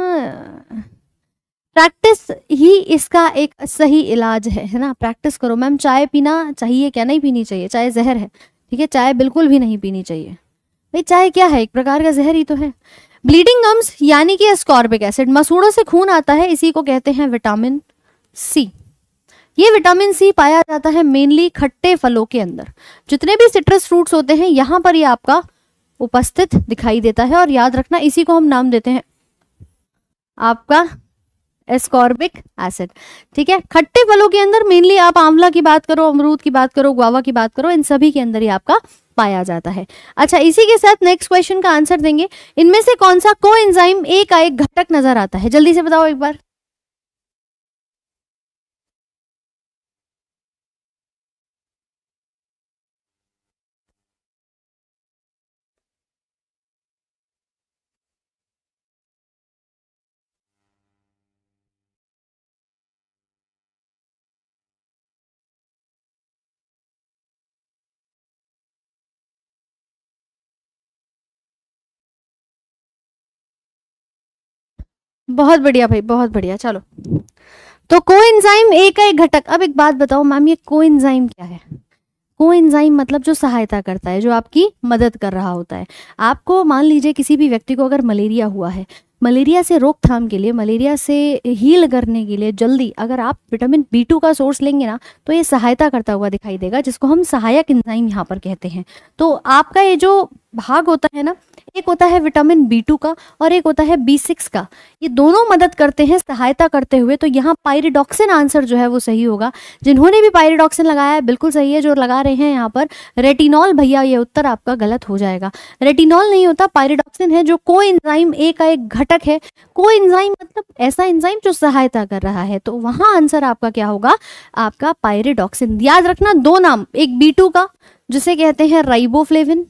प्रैक्टिस ही इसका एक सही इलाज है है ना प्रैक्टिस करो मैम चाय पीना चाहिए क्या नहीं पीनी चाहिए चाय जहर है ठीक है चाय बिल्कुल भी नहीं पीनी चाहिए भाई चाय क्या है एक प्रकार का जहर ही तो है ब्लीडिंग गम्स यानी कि एस्कॉर्बिक एसिड मसूड़ों से खून आता है इसी को कहते हैं विटामिन सी ये विटामिन सी पाया जाता है मेनली खट्टे फलों के अंदर जितने भी सिट्रस फ्रूट्स होते हैं यहां पर ये आपका उपस्थित दिखाई देता है और याद रखना इसी को हम नाम देते हैं आपका एस्कॉर्बिक एसिड ठीक है खट्टे फलों के अंदर मेनली आप आंवला की बात करो अमरूद की बात करो गुआवा की बात करो इन सभी के अंदर ही आपका पाया जाता है अच्छा इसी के साथ नेक्स्ट क्वेश्चन का आंसर देंगे इनमें से कौन सा को एंजाइम ए का एक घटक नजर आता है जल्दी से बताओ एक बार बहुत बढ़िया भाई बहुत बढ़िया चलो तो को इंजाइम ए का एक घटक अब एक बात बताओ मैम ये को इंजाइम क्या है को इंजाइम मतलब जो सहायता करता है जो आपकी मदद कर रहा होता है आपको मान लीजिए किसी भी व्यक्ति को अगर मलेरिया हुआ है मलेरिया से रोकथाम के लिए मलेरिया से हील करने के लिए जल्दी अगर आप विटामिन बी टू का सोर्स लेंगे ना तो ये सहायता करता हुआ दिखाई देगा जिसको हम सहायक इंजाइम यहाँ पर कहते हैं तो आपका ये जो भाग होता है ना एक होता है विटामिन बी टू का और एक होता है बी सिक्स का ये दोनों मदद करते हैं सहायता करते हुए तो यहाँ पायरिडॉक्सिन आंसर जो है वो सही होगा जिन्होंने भी पायरिडॉक्सिन लगाया है बिल्कुल सही है जो लगा रहे हैं यहाँ पर रेटिनॉल भैया ये उत्तर आपका गलत हो जाएगा रेटिनॉल नहीं होता पायरिडॉक्सिन है जो को इंजाइम ए का एक घटक है को इंजाइम मतलब ऐसा इंजाइम जो सहायता कर रहा है तो वहाँ आंसर आपका क्या होगा आपका पायरिडॉक्सिन याद रखना दो नाम एक बी टू का जिसे कहते हैं राइबोफ्लेविन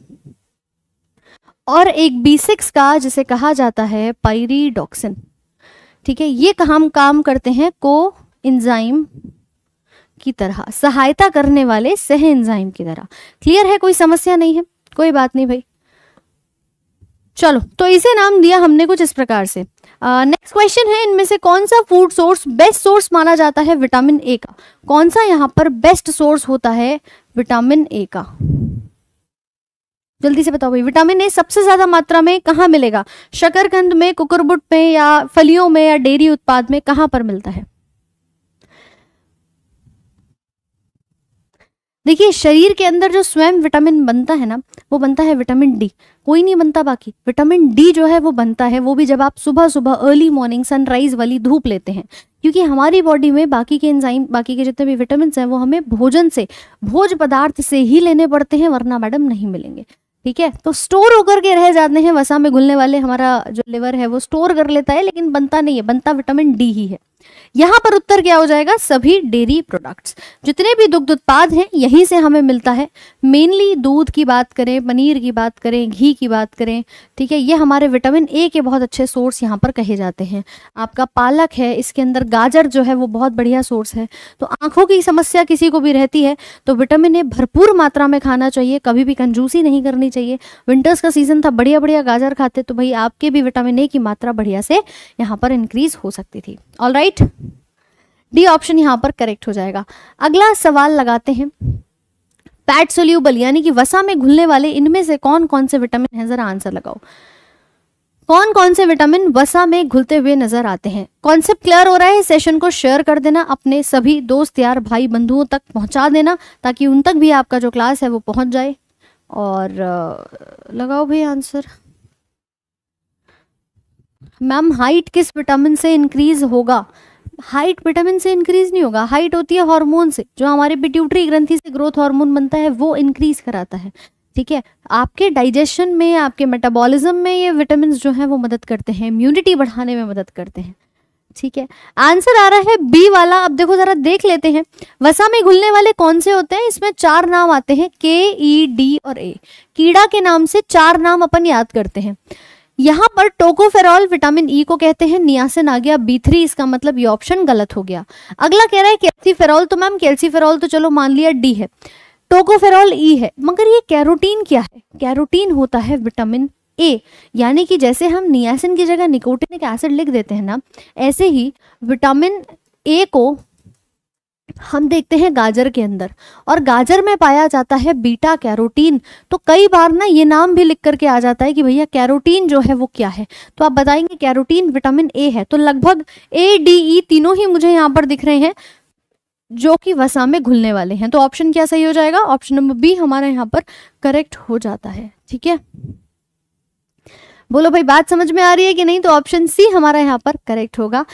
और एक बी सिक्स का जिसे कहा जाता है पायरीडॉक्सिन ठीक है ये काम काम करते हैं को इंजाइम की तरह सहायता करने वाले सह इंजाइम की तरह क्लियर है कोई समस्या नहीं है कोई बात नहीं भाई चलो तो इसे नाम दिया हमने कुछ इस प्रकार से नेक्स्ट क्वेश्चन है इनमें से कौन सा फूड सोर्स बेस्ट सोर्स माना जाता है विटामिन ए का कौन सा यहाँ पर बेस्ट सोर्स होता है विटामिन ए का जल्दी से बताओ भाई विटामिन ए सबसे ज्यादा मात्रा में कहाँ मिलेगा शकरकंद में कुकरबुट में या फलियों में या डेयरी उत्पाद में कहाँ पर मिलता है देखिए शरीर के अंदर जो स्वयं विटामिन बनता है ना वो बनता है विटामिन डी कोई नहीं बनता बाकी विटामिन डी जो है वो बनता है वो भी जब आप सुबह सुबह अर्ली मॉर्निंग सनराइज वाली धूप लेते हैं क्योंकि हमारी बॉडी में बाकी के एंजाइम बाकी के जितने भी विटामिन हैं वो हमें भोजन से भोज पदार्थ से ही लेने पड़ते हैं वरना मैडम नहीं मिलेंगे ठीक है तो स्टोर होकर के रह जाते हैं वसा में घुलने वाले हमारा जो लिवर है वो स्टोर कर लेता है लेकिन बनता नहीं है बनता विटामिन डी ही है यहाँ पर उत्तर क्या हो जाएगा सभी डेयरी प्रोडक्ट्स जितने भी दुग्ध उत्पाद हैं यहीं से हमें मिलता है मेनली दूध की बात करें पनीर की बात करें घी की बात करें ठीक है ये हमारे विटामिन ए के बहुत अच्छे सोर्स यहाँ पर कहे जाते हैं आपका पालक है इसके अंदर गाजर जो है वो बहुत बढ़िया सोर्स है तो आंखों की समस्या किसी को भी रहती है तो विटामिन ए भरपूर मात्रा में खाना चाहिए कभी भी कंजूसी नहीं करनी चाहिए विंटर्स का सीजन था बढ़िया बढ़िया गाजर खाते तो भाई आपके भी विटामिन ए की मात्रा बढ़िया से यहाँ पर इंक्रीज हो सकती थी all right right D option यहां पर करेक्ट हो जाएगा अगला सवाल लगाते हैं पैट सोल्यूबल यानी कि वसा में घुलने वाले इनमें से कौन कौन से विटामिन है जरा आंसर लगाओ कौन कौन से विटामिन वसा में घुलते हुए नजर आते हैं कॉन्सेप्ट क्लियर हो रहा है सेशन को शेयर कर देना अपने सभी दोस्त यार भाई बंधुओं तक पहुंचा देना ताकि उन तक भी आपका जो क्लास है वो पहुंच जाए और लगाओ भाई आंसर मैम हाइट किस विटामिन से इंक्रीज होगा हाइट विटामिन से इंक्रीज नहीं होगा हाइट होती है हार्मोन से जो हमारे पिट्यूटरी ग्रंथि से ग्रोथ हार्मोन बनता है वो इंक्रीज कराता है ठीक है आपके डाइजेशन में आपके मेटाबॉलिज्म में ये विटामिन जो हैं वो मदद करते हैं इम्यूनिटी बढ़ाने में मदद करते हैं ठीक है आंसर आ रहा है बी वाला अब देखो जरा देख लेते हैं वसा में घुलने वाले कौन से होते हैं इसमें चार नाम आते हैं के ई डी और ए कीड़ा के नाम से चार नाम अपन याद करते हैं यहाँ पर टोकोफेरॉल विटामिन ई e को कहते हैं नियासिन आ गया बी थ्री इसका मतलब ये ऑप्शन गलत हो गया अगला कह रहा है कैल्सीफेरॉल तो मैम कैल्सीफेरॉल तो चलो मान लिया डी है टोकोफेरॉल ई e है मगर ये कैरोटीन क्या है कैरोटीन होता है विटामिन ए यानी कि जैसे हम नियासिन की जगह निकोटिनिक एसिड लिख देते हैं ना ऐसे ही विटामिन ए को हम देखते हैं गाजर के अंदर और गाजर में पाया जाता है बीटा कैरोटीन तो कई बार ना ये नाम भी लिख करके आ जाता है कि भैया कैरोटीन जो है वो क्या है तो आप बताएंगे कैरोटीन विटामिन ए है तो लगभग ए डी ई तीनों ही मुझे यहाँ पर दिख रहे हैं जो कि वसा में घुलने वाले हैं तो ऑप्शन क्या सही हो जाएगा ऑप्शन नंबर बी हमारे यहाँ पर करेक्ट हो जाता है ठीक है बोलो भाई बात समझ में आ रही है कि नहीं तो ऑप्शन सी हमारा यहाँ पर करेक्ट होगा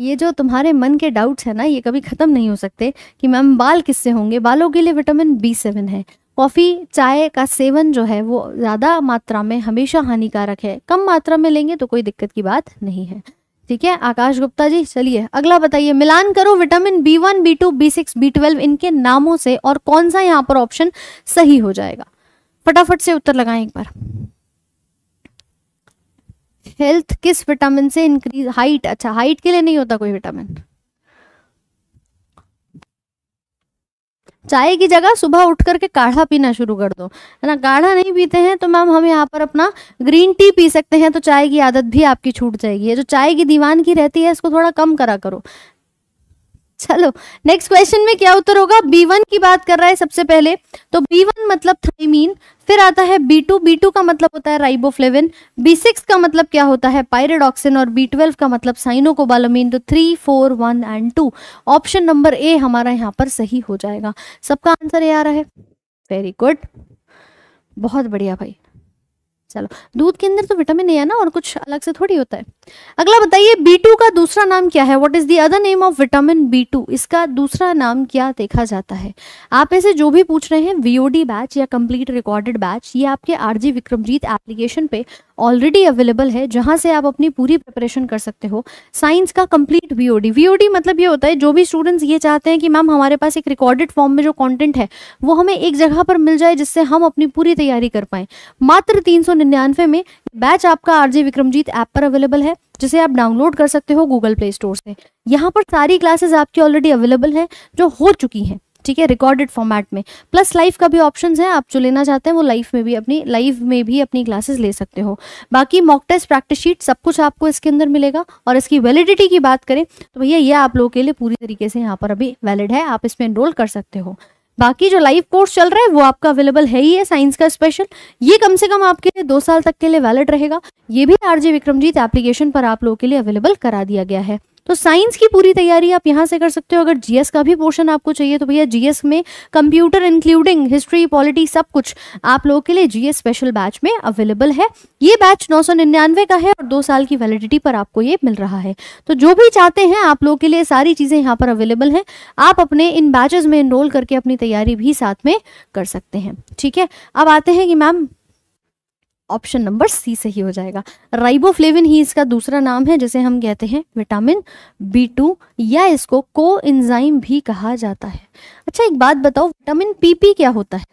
ये जो तुम्हारे मन के डाउट्स हैं ना ये कभी ख़त्म नहीं हो सकते कि मैम बाल किससे होंगे बालों के लिए विटामिन बी सेवन है कॉफ़ी चाय का सेवन जो है वो ज़्यादा मात्रा में हमेशा हानिकारक है कम मात्रा में लेंगे तो कोई दिक्कत की बात नहीं है ठीक है आकाश गुप्ता जी चलिए अगला बताइए मिलान करो vitamin B one B two B six B twelve इनके नामों से और कौन सा यहाँ पर ऑप्शन सही हो जाएगा फटाफट से उत्तर लगाएं एक बार हेल्थ किस विटामिन से इंक्रीज हाइट अच्छा हाइट के लिए नहीं होता कोई विटामिन चाय की जगह सुबह उठ करके काढ़ा पीना शुरू कर दो है ना काढ़ा नहीं पीते हैं तो मैम हम यहाँ पर अपना ग्रीन टी पी सकते हैं तो चाय की आदत भी आपकी छूट जाएगी जो चाय की दीवान की रहती है इसको थोड़ा कम करा करो चलो नेक्स्ट क्वेश्चन में क्या उत्तर होगा बी वन की बात कर रहा है सबसे पहले तो बी वन मतलब थाइमीन फिर आता है बी टू बी टू का मतलब होता है राइबोफ्लेविन बी सिक्स का मतलब क्या होता है पायरेडॉक्सिन और बी ट्वेल्व का मतलब साइनोकोबालमीन तो three four one and two option number A हमारा यहाँ पर सही हो जाएगा सबका आंसर ये आ रहा है वेरी गुड बहुत बढ़िया भाई चलो दूध के अंदर तो विटामिन ए है ना और कुछ अलग से थोड़ी होता है अगला बताइए बी टू का दूसरा नाम क्या है what is the other name of vitamin B two इसका दूसरा नाम क्या देखा जाता है आप ऐसे जो भी पूछ रहे हैं वीओडी बैच या कंप्लीट रिकॉर्डेड बैच ये आपके आरजी विक्रमजीत एप्लीकेशन पे ऑलरेडी अवेलेबल है जहाँ से आप अपनी पूरी प्रिपरेशन कर सकते हो साइंस का कंप्लीट वीओडी वीओडी मतलब ये होता है जो भी स्टूडेंट्स ये चाहते हैं कि मैम हमारे पास एक रिकॉर्डेड फॉर्म में जो कॉन्टेंट है वो हमें एक जगह पर मिल जाए जिससे हम अपनी पूरी तैयारी कर पाएं मात्र तीन में बैच आपका आर विक्रमजीत ऐप पर अवेलेबल है जिसे आप डाउनलोड कर सकते हो गूगल प्ले स्टोर से यहाँ पर सारी क्लासेस आपकी ऑलरेडी अवेलेबल हैं जो हो चुकी हैं ठीक है रिकॉर्डेड फॉर्मेट में प्लस लाइव का भी ऑप्शन है आप जो लेना चाहते हैं वो लाइव में भी अपनी लाइव में भी अपनी क्लासेस ले सकते हो बाकी मॉक टेस्ट प्रैक्टिस शीट सब कुछ आपको इसके अंदर मिलेगा और इसकी वैलिडिटी की बात करें तो भैया ये आप लोगों के लिए पूरी तरीके से यहाँ पर अभी वैलिड है आप इसमें एनरोल कर सकते हो बाकी जो लाइव कोर्स चल रहा है वो आपका अवेलेबल है ही है साइंस का स्पेशल ये कम से कम आपके लिए दो साल तक के लिए वैलिड रहेगा ये भी आरजे विक्रमजीत एप्लीकेशन पर आप लोगों के लिए अवेलेबल करा दिया गया है तो साइंस की पूरी तैयारी आप यहाँ से कर सकते हो अगर जीएस का भी पोर्शन आपको चाहिए तो भैया जीएस में कंप्यूटर इंक्लूडिंग हिस्ट्री पॉलिटी सब कुछ आप लोगों के लिए जीएस स्पेशल बैच में अवेलेबल है ये बैच नौ का है और दो साल की वैलिडिटी पर आपको ये मिल रहा है तो जो भी चाहते हैं आप लोगों के लिए सारी चीज़ें यहाँ पर अवेलेबल है आप अपने इन बैचेज में इनरोल करके अपनी तैयारी भी साथ में कर सकते हैं ठीक है अब आते हैं कि मैम ऑप्शन नंबर सी सही हो जाएगा राइबोफ्लेविन ही इसका दूसरा नाम है जिसे हम कहते हैं विटामिन बी टू या इसको को इंजाइम भी कहा जाता है अच्छा एक बात बताओ विटामिन पीपी क्या होता है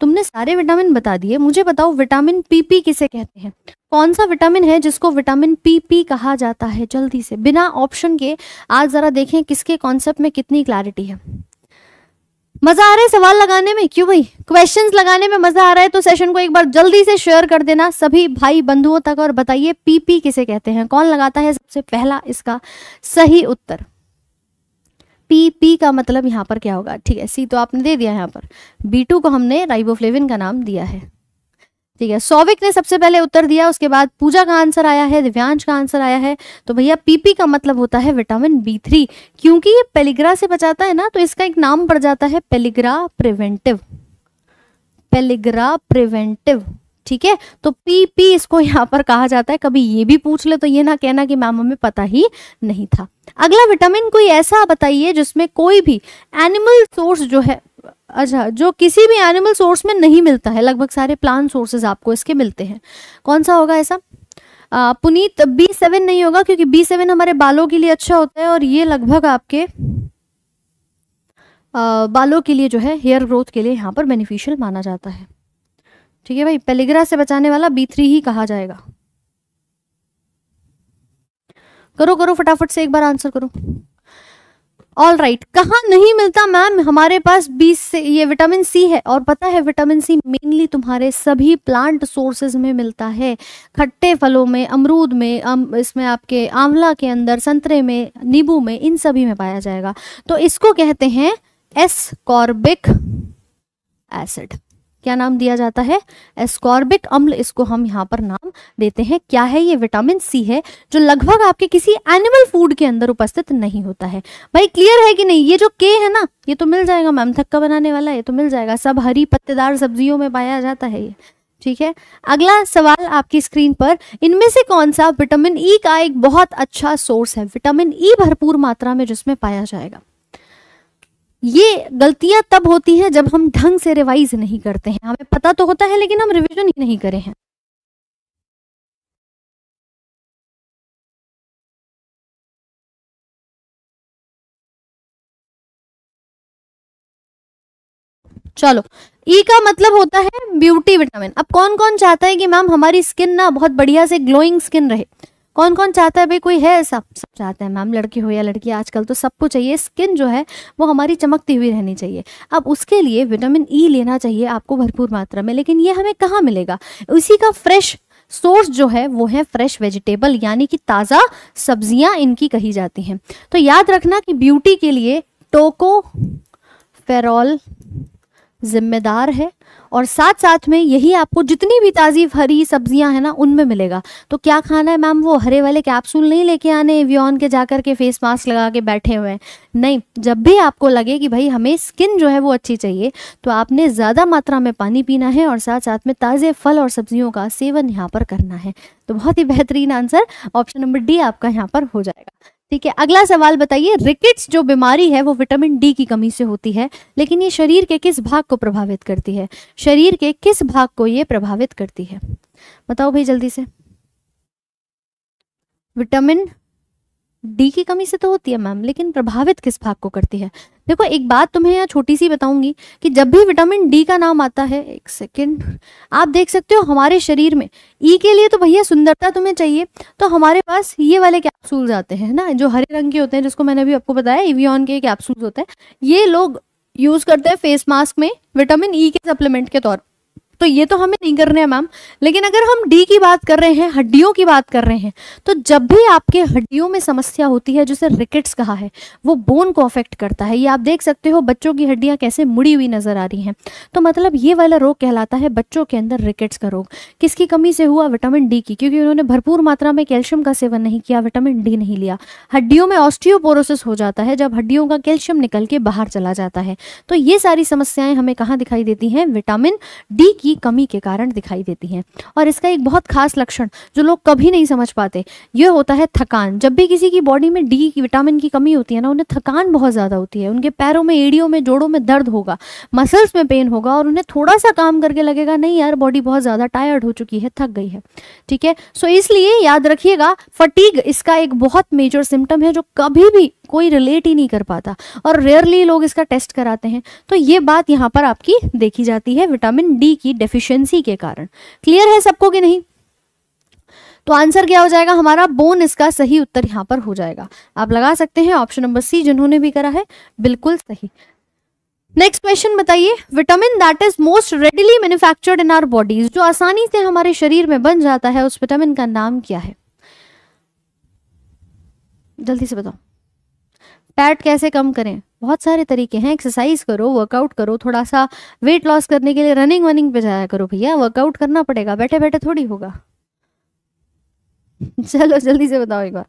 तुमने सारे विटामिन बता दिए मुझे बताओ विटामिन पीपी किसे कहते हैं कौन सा विटामिन है जिसको विटामिन पीपी कहा जाता है जल्दी से बिना ऑप्शन के आज ज़रा देखें किसके कॉन्सेप्ट में कितनी क्लैरिटी है मजा आ रहा है सवाल लगाने में क्यों भाई क्वेश्चंस लगाने में मजा आ रहा है तो सेशन को एक बार जल्दी से शेयर कर देना सभी भाई बंधुओं तक और बताइए पीपी किसे कहते हैं कौन लगाता है सबसे पहला इसका सही उत्तर पी पी का मतलब यहाँ पर क्या होगा ठीक है सी तो आपने दे दिया यहाँ पर बी टू को हमने राइबोफ्लेविन का नाम दिया है ठीक है सौविक ने सबसे पहले उत्तर दिया उसके बाद पूजा का आंसर आया है दिव्यांश का आंसर आया है तो भैया पीपी का मतलब होता है विटामिन बी थ्री क्योंकि ये पेलिग्रा से बचाता है ना तो इसका एक नाम पड़ जाता है पेलिग्रा प्रिवेंटिव पेलिग्रा प्रिवेंटिव ठीक है तो पीपी इसको यहां पर कहा जाता है कभी ये भी पूछ ले तो ये ना कहना कि मैम हमें पता ही नहीं था अगला विटामिन कोई ऐसा बताइए जिसमें कोई भी एनिमल सोर्स जो है अच्छा जो किसी भी एनिमल सोर्स में नहीं मिलता है लगभग सारे प्लांट सोर्सेज आपको इसके मिलते हैं कौन सा होगा ऐसा पुनीत बी सेवन नहीं होगा क्योंकि बी सेवन हमारे बालों के लिए अच्छा होता है और ये लगभग आपके आ, बालों के लिए जो है हेयर ग्रोथ के लिए यहाँ पर बेनिफिशियल माना जाता है ठीक है भाई पेलीग्रा से बचाने वाला बी थ्री ही कहा जाएगा करो करो फटाफट से एक बार आंसर करो ऑल राइट कहाँ नहीं मिलता मैम हमारे पास बीस से ये विटामिन सी है और पता है विटामिन सी मेनली तुम्हारे सभी प्लांट सोर्सेज में मिलता है खट्टे फलों में अमरूद में अम, इसमें आपके आंवला के अंदर संतरे में नींबू में इन सभी में पाया जाएगा तो इसको कहते हैं एसकॉर्बिक एसिड क्या नाम दिया जाता है एस्कॉर्बिक अम्ल इसको हम यहाँ पर नाम देते हैं क्या है ये विटामिन सी है जो लगभग आपके किसी एनिमल फूड के अंदर उपस्थित नहीं होता है भाई क्लियर है कि नहीं ये जो के है ना ये तो मिल जाएगा मैम थक्का बनाने वाला ये तो मिल जाएगा सब हरी पत्तेदार सब्जियों में पाया जाता है ये ठीक है अगला सवाल आपकी स्क्रीन पर इनमें से कौन सा विटामिन ई e का एक बहुत अच्छा सोर्स है विटामिन ई e भरपूर मात्रा में जिसमें पाया जाएगा ये गलतियां तब होती हैं जब हम ढंग से रिवाइज नहीं करते हैं हमें पता तो होता है लेकिन हम रिविजन ही नहीं करे हैं चलो ई e का मतलब होता है ब्यूटी विटामिन अब कौन कौन चाहता है कि मैम हमारी स्किन ना बहुत बढ़िया से ग्लोइंग स्किन रहे कौन कौन चाहता है भाई कोई है सब सब चाहते हैं मैम लड़की हो या लड़की आजकल तो सबको चाहिए स्किन जो है वो हमारी चमकती हुई रहनी चाहिए अब उसके लिए विटामिन ई e लेना चाहिए आपको भरपूर मात्रा में लेकिन ये हमें कहाँ मिलेगा उसी का फ्रेश सोर्स जो है वो है फ्रेश वेजिटेबल यानी कि ताज़ा सब्जियां इनकी कही जाती हैं तो याद रखना कि ब्यूटी के लिए टोको फेरॉल जिम्मेदार है और साथ साथ में यही आपको जितनी भी ताज़ी हरी सब्जियां हैं ना उनमें मिलेगा तो क्या खाना है मैम वो हरे वाले कैप्सूल नहीं लेके आने व्योन के जाकर के फेस मास्क लगा के बैठे हुए हैं नहीं जब भी आपको लगे कि भाई हमें स्किन जो है वो अच्छी चाहिए तो आपने ज़्यादा मात्रा में पानी पीना है और साथ साथ में ताज़े फल और सब्जियों का सेवन यहाँ पर करना है तो बहुत ही बेहतरीन आंसर ऑप्शन नंबर डी आपका यहाँ पर हो जाएगा ठीक है अगला सवाल बताइए रिकेट्स जो बीमारी है वो विटामिन डी की कमी से होती है लेकिन ये शरीर के किस भाग को प्रभावित करती है शरीर के किस भाग को ये प्रभावित करती है बताओ भाई जल्दी से विटामिन डी की कमी से तो होती है मैम लेकिन प्रभावित किस भाग को करती है देखो एक बात तुम्हें यहाँ छोटी सी बताऊंगी कि जब भी विटामिन डी का नाम आता है एक सेकेंड आप देख सकते हो हमारे शरीर में ई e के लिए तो भैया सुंदरता तुम्हें चाहिए तो हमारे पास ये वाले कैप्सूल आते हैं ना जो हरे रंग के होते हैं जिसको मैंने अभी आपको बताया इवियन के कैप्सूल होते हैं ये लोग यूज़ करते हैं फेस मास्क में विटामिन ई e के सप्लीमेंट के तौर पर तो ये तो हमें नहीं करने हैं मैम लेकिन अगर हम डी की बात कर रहे हैं हड्डियों की बात कर रहे हैं तो जब भी आपके हड्डियों में समस्या होती है जिसे रिकेट्स कहा है वो बोन को अफेक्ट करता है ये आप देख सकते हो बच्चों की हड्डियां कैसे मुड़ी हुई नजर आ रही हैं तो मतलब ये वाला रोग कहलाता है बच्चों के अंदर रिकेट्स का रोग किसकी कमी से हुआ विटामिन डी की क्योंकि उन्होंने भरपूर मात्रा में कैल्शियम का सेवन नहीं किया विटामिन डी नहीं लिया हड्डियों में ऑस्टियोपोरोसिस हो जाता है जब हड्डियों का कैल्शियम निकल के बाहर चला जाता है तो ये सारी समस्याएं हमें कहाँ दिखाई देती हैं विटामिन डी की कमी के कारण दिखाई देती हैं और इसका एक बहुत खास लक्षण जो लोग कभी नहीं समझ पाते यह होता है थकान जब भी किसी की बॉडी में डी विटामिन की कमी होती है ना उन्हें थकान बहुत ज़्यादा होती है उनके पैरों में एड़ियों में जोड़ों में दर्द होगा मसल्स में पेन होगा और उन्हें थोड़ा सा काम करके लगेगा नहीं यार बॉडी बहुत ज़्यादा टायर्ड हो चुकी है थक गई है ठीक है सो इसलिए याद रखिएगा फटीग इसका एक बहुत मेजर सिम्टम है जो कभी भी कोई रिलेट ही नहीं कर पाता और रेयरली लोग इसका टेस्ट कराते हैं तो ये बात यहाँ पर आपकी देखी जाती है विटामिन डी की डेफिशिएंसी के कारण क्लियर है सबको कि नहीं तो आंसर क्या हो जाएगा हमारा बोन इसका सही उत्तर यहाँ पर हो जाएगा आप लगा सकते हैं ऑप्शन नंबर सी जिन्होंने भी करा है बिल्कुल सही नेक्स्ट क्वेश्चन बताइए vitamin that is most readily manufactured in our bodies जो आसानी से हमारे शरीर में बन जाता है उस विटामिन का नाम क्या है जल्दी से बताओ फैट कैसे कम करें बहुत सारे तरीके हैं एक्सरसाइज करो वर्कआउट करो थोड़ा सा वेट लॉस करने के लिए रनिंग वनिंग पे जाया करो भैया वर्कआउट करना पड़ेगा बैठे बैठे थोड़ी होगा चलो जल्दी से बताओ एक बार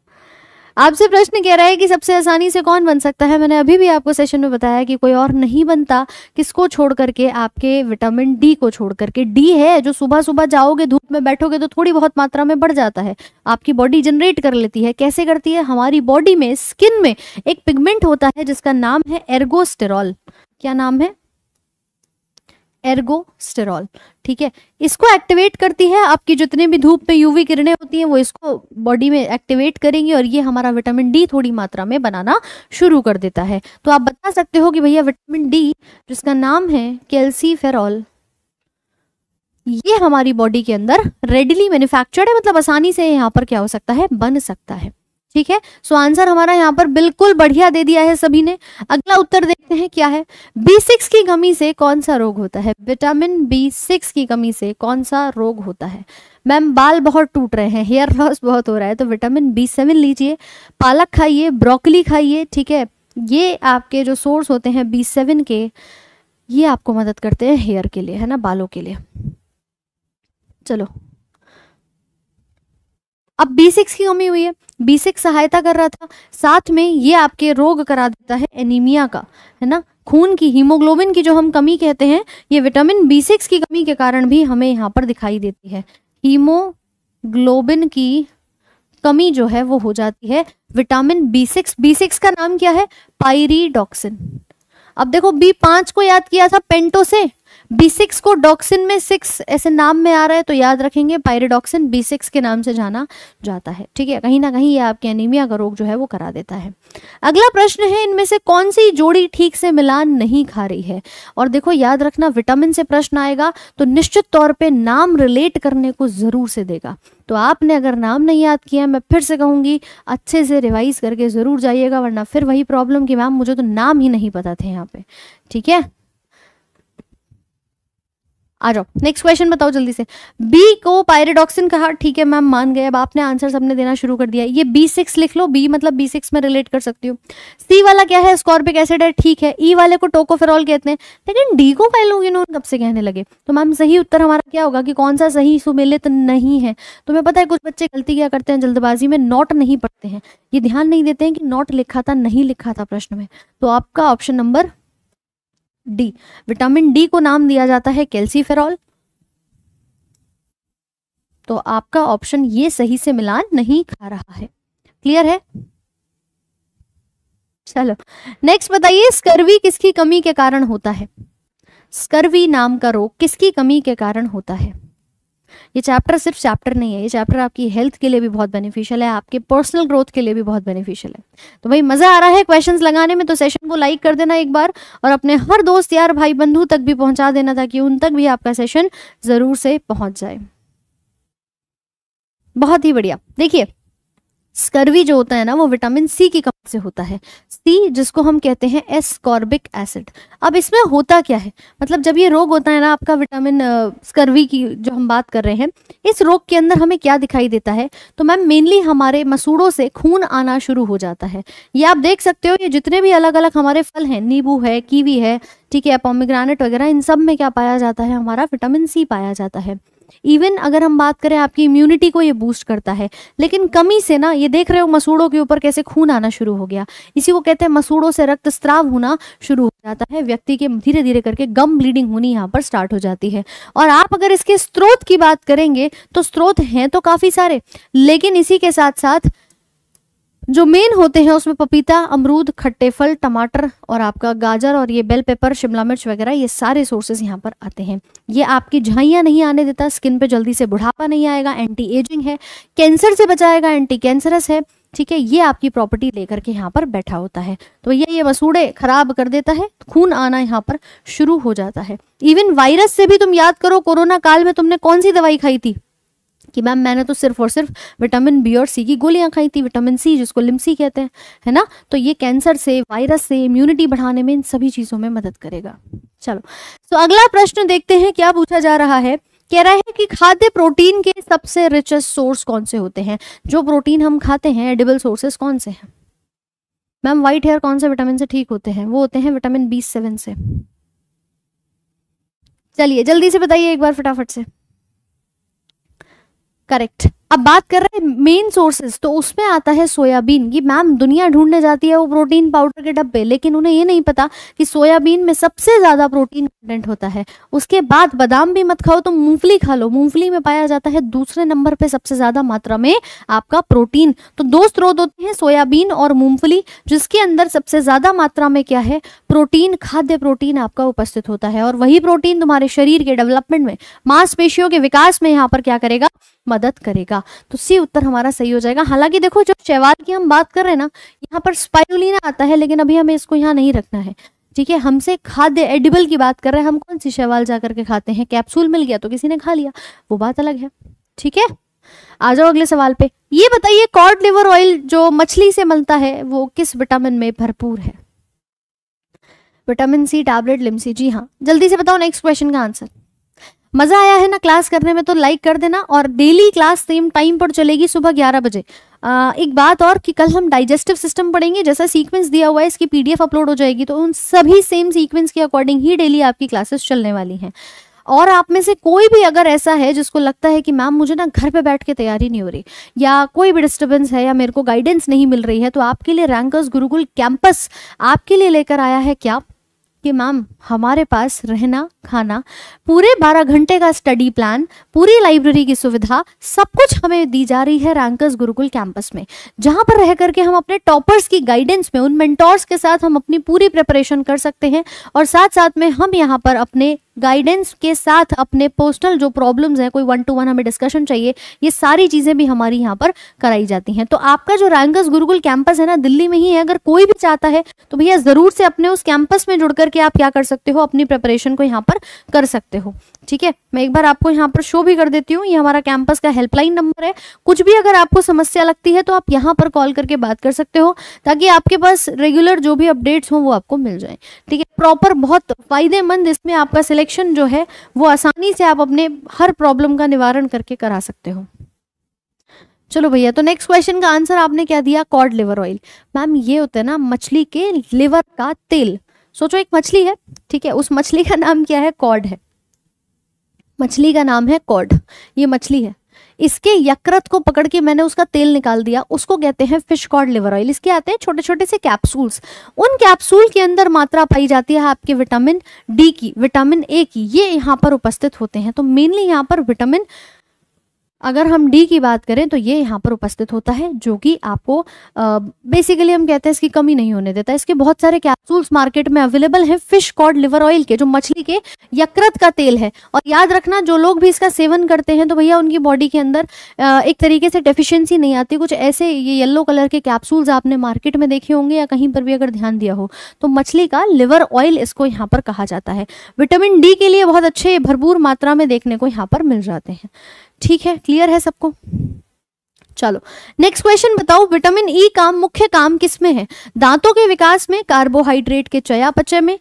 आपसे प्रश्न कह रहा है कि सबसे आसानी से कौन बन सकता है मैंने अभी भी आपको सेशन में बताया कि कोई और नहीं बनता किसको छोड़ करके आपके विटामिन डी को छोड़ करके डी है जो सुबह सुबह जाओगे धूप में बैठोगे तो थोड़ी बहुत मात्रा में बढ़ जाता है आपकी बॉडी जनरेट कर लेती है कैसे करती है हमारी बॉडी में स्किन में एक पिगमेंट होता है जिसका नाम है एर्गोस्टेरॉल क्या नाम है एर्गोस्टेरॉल ठीक है इसको एक्टिवेट करती है आपकी जितने भी धूप में यूवी किरणें होती हैं वो इसको बॉडी में एक्टिवेट करेंगी और ये हमारा विटामिन डी थोड़ी मात्रा में बनाना शुरू कर देता है तो आप बता सकते हो कि भैया विटामिन डी जिसका नाम है कैल्सीफेरॉल ये हमारी बॉडी के अंदर रेडिली मैन्युफैक्चर्ड है मतलब आसानी से यहाँ पर क्या हो सकता है बन सकता है ठीक है सो आंसर हमारा यहाँ पर बिल्कुल बढ़िया दे दिया है सभी ने अगला उत्तर देखते हैं क्या है बी सिक्स की कमी से कौन सा रोग होता है विटामिन बी सिक्स की कमी से कौन सा रोग होता है मैम बाल बहुत टूट रहे हैं हेयर लॉस बहुत हो रहा है तो विटामिन बी सेवन लीजिए पालक खाइए ब्रोकली खाइए ठीक है ये आपके जो सोर्स होते हैं बी सेवन के ये आपको मदद करते हैं हेयर के लिए है ना बालों के लिए चलो अब बी सिक्स की कमी हुई है बी सिक्स सहायता कर रहा था साथ में ये आपके रोग करा देता है एनीमिया का है ना खून की हीमोग्लोबिन की जो हम कमी कहते हैं ये विटामिन बी सिक्स की कमी के कारण भी हमें यहाँ पर दिखाई देती है हीमोग्लोबिन की कमी जो है वो हो जाती है vitamin B six B six का नाम क्या है पायरीडॉक्सिन अब देखो बी पांच को याद किया था पेंटो से बी सिक्स को डॉक्सिन में सिक्स ऐसे नाम में आ रहा है तो याद रखेंगे पायरेडॉक्सिन बी सिक्स के नाम से जाना जाता है ठीक है कहीं ना कहीं ये आपके एनीमिया का रोग जो है वो करा देता है अगला प्रश्न है इनमें से कौन सी जोड़ी ठीक से मिलान नहीं खा रही है और देखो याद रखना विटामिन से प्रश्न आएगा तो निश्चित तौर पर नाम रिलेट करने को ज़रूर से देगा तो आपने अगर नाम नहीं याद किया मैं फिर से कहूँगी अच्छे से रिवाइज करके ज़रूर जाइएगा वरना फिर वही प्रॉब्लम कि मैम मुझे तो नाम ही नहीं पता थे यहाँ पे ठीक है आ जाओ नेक्स्ट क्वेश्चन बताओ जल्दी से बी को पायरेडॉक्सिन कहा ठीक है मैम मान गए अब आपने आंसर सबने देना शुरू कर दिया ये बी सिक्स लिख लो बी मतलब बी सिक्स में रिलेट कर सकती हूँ सी वाला क्या है स्कॉर्पिक एसिड है ठीक है ई e वाले को टोकोफेरॉल कहते हैं लेकिन डी को कह लोग कब से कहने लगे तो मैम सही उत्तर हमारा क्या होगा कि कौन सा सही सुमेलित नहीं है तुम्हें पता है कुछ बच्चे गलती क्या करते हैं जल्दबाजी में नॉट नहीं पढ़ते हैं ये ध्यान नहीं देते हैं कि नॉट लिखा था नहीं लिखा था प्रश्न में तो आपका option number D vitamin D को नाम दिया जाता है कैल्सीफेरॉल तो आपका ऑप्शन ये सही से मिलान नहीं खा रहा है क्लियर है चलो नेक्स्ट बताइए स्कर्वी किसकी कमी के कारण होता है स्कर्वी नाम का रोग किसकी कमी के कारण होता है ये चैप्टर सिर्फ चैप्टर नहीं है ये चैप्टर आपकी हेल्थ के लिए भी बहुत बेनिफिशियल है आपके पर्सनल ग्रोथ के लिए भी बहुत बेनिफिशियल है तो भाई मजा आ रहा है क्वेश्चंस लगाने में तो सेशन को लाइक कर देना एक बार और अपने हर दोस्त यार भाई बंधु तक भी पहुंचा देना ताकि उन तक भी आपका सेशन जरूर से पहुंच जाए बहुत ही बढ़िया देखिए स्कर्वी जो होता है ना वो विटामिन सी की कमी से होता है सी जिसको हम कहते हैं एस्कॉर्बिक एसिड अब इसमें होता क्या है मतलब जब ये रोग होता है ना आपका विटामिन स्कर्वी की जो हम बात कर रहे हैं इस रोग के अंदर हमें क्या दिखाई देता है तो मैम मेनली हमारे मसूड़ों से खून आना शुरू हो जाता है ये आप देख सकते हो ये जितने भी अलग अलग हमारे फल हैं नींबू है कीवी है ठीक है पोमिग्रानेट वगैरह इन सब में क्या पाया जाता है हमारा विटामिन सी पाया जाता है इवन अगर हम बात करें आपकी इम्यूनिटी को ये बूस्ट करता है लेकिन कमी से ना ये देख रहे हो मसूड़ों के ऊपर कैसे खून आना शुरू हो गया इसी को कहते हैं मसूड़ों से रक्त स्त्राव होना शुरू हो जाता है व्यक्ति के धीरे धीरे करके गम ब्लीडिंग होनी यहाँ पर स्टार्ट हो जाती है और आप अगर इसके स्रोत की बात करेंगे तो स्रोत हैं तो काफ़ी सारे लेकिन इसी के साथ साथ जो मेन होते हैं उसमें पपीता अमरूद खट्टे फल टमाटर और आपका गाजर और ये बेल पेपर शिमला मिर्च वगैरह ये सारे सोर्सेज यहाँ पर आते हैं ये आपकी झाइयाँ नहीं आने देता स्किन पे जल्दी से बुढ़ापा नहीं आएगा एंटी एजिंग है कैंसर से बचाएगा एंटी कैंसरस है ठीक है ये आपकी प्रॉपर्टी लेकर के यहाँ पर बैठा होता है तो ये ये मसूड़े खराब कर देता है खून आना यहाँ पर शुरू हो जाता है इवन वायरस से भी तुम याद करो कोरोना काल में तुमने कौन सी दवाई खाई थी कि मैम मैंने तो सिर्फ और सिर्फ विटामिन बी और सी की गोलियां खाई थी विटामिन सी जिसको लिमसी कहते हैं है ना तो ये कैंसर से वायरस से इम्यूनिटी बढ़ाने में इन सभी चीज़ों में मदद करेगा चलो तो अगला प्रश्न देखते हैं क्या पूछा जा रहा है कह रहा है कि खाद्य प्रोटीन के सबसे रिचेस्ट सोर्स कौन से होते हैं जो प्रोटीन हम खाते हैं एडिबल सोर्सेस कौन से हैं मैम व्हाइट हेयर कौन से विटामिन से ठीक होते हैं वो होते हैं विटामिन बी सेवन से चलिए जल्दी से बताइए एक बार फटाफट से करेक्ट अब बात कर रहे हैं मेन सोर्सेज तो उसमें आता है सोयाबीन की मैम दुनिया ढूंढने जाती है वो प्रोटीन पाउडर के डब्बे लेकिन उन्हें ये नहीं पता कि सोयाबीन में सबसे ज़्यादा प्रोटीन कंटेंट होता है उसके बाद बादाम भी मत खाओ तो मूंगफली खा लो मूंगफली में पाया जाता है दूसरे नंबर पे सबसे ज़्यादा मात्रा में आपका प्रोटीन तो दो स्रोत होते हैं सोयाबीन और मूंगफली जिसके अंदर सबसे ज़्यादा मात्रा में क्या है प्रोटीन खाद्य प्रोटीन आपका उपस्थित होता है और वही प्रोटीन तुम्हारे शरीर के डेवलपमेंट में मांसपेशियों के विकास में यहाँ पर क्या करेगा मदद करेगा तो सी उत्तर हमारा सही हो जाएगा हालांकि देखो जो शैवाल की हम बात कर रहे हैं ना यहाँ पर स्पाइरुलिना आता है लेकिन अभी हमें इसको यहाँ नहीं रखना है ठीक है हमसे खाद्य एडिबल की बात कर रहे हैं हम कौन सी शैवाल जा करके खाते हैं कैप्सूल मिल गया तो किसी ने खा लिया वो बात अलग है ठीक है आ जाओ अगले सवाल पे ये बताइए कॉड लिवर ऑयल जो मछली से मिलता है वो किस विटामिन में भरपूर है विटामिन सी टैबलेट लिमसी जी हाँ जल्दी से बताओ नेक्स्ट क्वेश्चन का आंसर मज़ा आया है ना क्लास करने में तो लाइक कर देना और डेली क्लास सेम टाइम पर चलेगी सुबह ग्यारह बजे आ, एक बात और कि कल हम डाइजेस्टिव सिस्टम पढ़ेंगे जैसा सीक्वेंस दिया हुआ है इसकी पीडीएफ अपलोड हो जाएगी तो उन सभी सेम सीक्वेंस के अकॉर्डिंग ही डेली आपकी क्लासेस चलने वाली हैं और आप में से कोई भी अगर ऐसा है जिसको लगता है कि मैम मुझे ना घर पे बैठ के तैयारी नहीं हो रही या कोई भी डिस्टर्बेंस है या मेरे को गाइडेंस नहीं मिल रही है तो आपके लिए रैंकर्स गुरुकुल कैंपस आपके लिए लेकर आया है क्या कि मैम हमारे पास रहना खाना पूरे 12 घंटे का स्टडी प्लान पूरी लाइब्रेरी की सुविधा सब कुछ हमें दी जा रही है रैंकर्स गुरुकुल कैंपस में जहां पर रह करके हम अपने टॉपर्स की गाइडेंस में उन मेंटोर्स के साथ हम अपनी पूरी प्रिपरेशन कर सकते हैं और साथ साथ में हम यहाँ पर अपने गाइडेंस के साथ अपने पोस्टल जो प्रॉब्लम्स हैं कोई वन टू वन हमें डिस्कशन चाहिए ये सारी चीज़ें भी हमारी यहाँ पर कराई जाती हैं तो आपका जो रैंगस गुरुकुल कैंपस है ना दिल्ली में ही है अगर कोई भी चाहता है तो भैया ज़रूर से अपने उस कैंपस में जुड़ करके आप क्या कर सकते हो अपनी प्रिपरेशन को यहाँ पर कर सकते हो ठीक है मैं एक बार आपको यहाँ पर शो भी कर देती हूँ ये हमारा कैंपस का हेल्पलाइन नंबर है कुछ भी अगर आपको समस्या लगती है तो आप यहाँ पर कॉल करके बात कर सकते हो ताकि आपके पास रेगुलर जो भी अपडेट्स हों वो आपको मिल जाए ठीक है प्रॉपर बहुत फायदेमंद इसमें आपका सिलेक्ट सिलेक्शन जो है वो आसानी से आप अपने हर प्रॉब्लम का निवारण करके करा सकते हो चलो भैया तो नेक्स्ट क्वेश्चन का आंसर आपने क्या दिया कॉड लिवर ऑयल मैम ये होता है ना मछली के लिवर का तेल सोचो एक मछली है ठीक है उस मछली का नाम क्या है कॉड है मछली का नाम है कॉड ये मछली है इसके यकृत को पकड़ के मैंने उसका तेल निकाल दिया उसको कहते हैं फिश कॉड लिवर ऑयल इसके आते हैं छोटे छोटे से कैप्सूल्स उन कैप्सूल के अंदर मात्रा पाई जाती है आपके विटामिन डी की विटामिन ए की ये यहाँ पर उपस्थित होते हैं तो मेनली यहाँ पर विटामिन अगर हम डी की बात करें तो ये यहाँ पर उपस्थित होता है जो कि आपको बेसिकली हम कहते हैं इसकी कमी नहीं होने देता इसके बहुत सारे कैप्सूल्स मार्केट में अवेलेबल हैं फिश कॉड लिवर ऑयल के जो मछली के यकृत का तेल है और याद रखना जो लोग भी इसका सेवन करते हैं तो भैया उनकी बॉडी के अंदर एक तरीके से डेफिशिएंसी नहीं आती कुछ ऐसे ये येल्लो कलर के कैप्सूल्स आपने मार्केट में देखे होंगे या कहीं पर भी अगर ध्यान दिया हो तो मछली का लिवर ऑयल इसको यहाँ पर कहा जाता है विटामिन डी के लिए बहुत अच्छे भरपूर मात्रा में देखने को यहाँ पर मिल जाते हैं ठीक है क्लियर है सबको चलो नेक्स्ट क्वेश्चन बताओ विटामिन ई e का मुख्य काम किसमें है दांतों के विकास में कार्बोहाइड्रेट के चयापचय में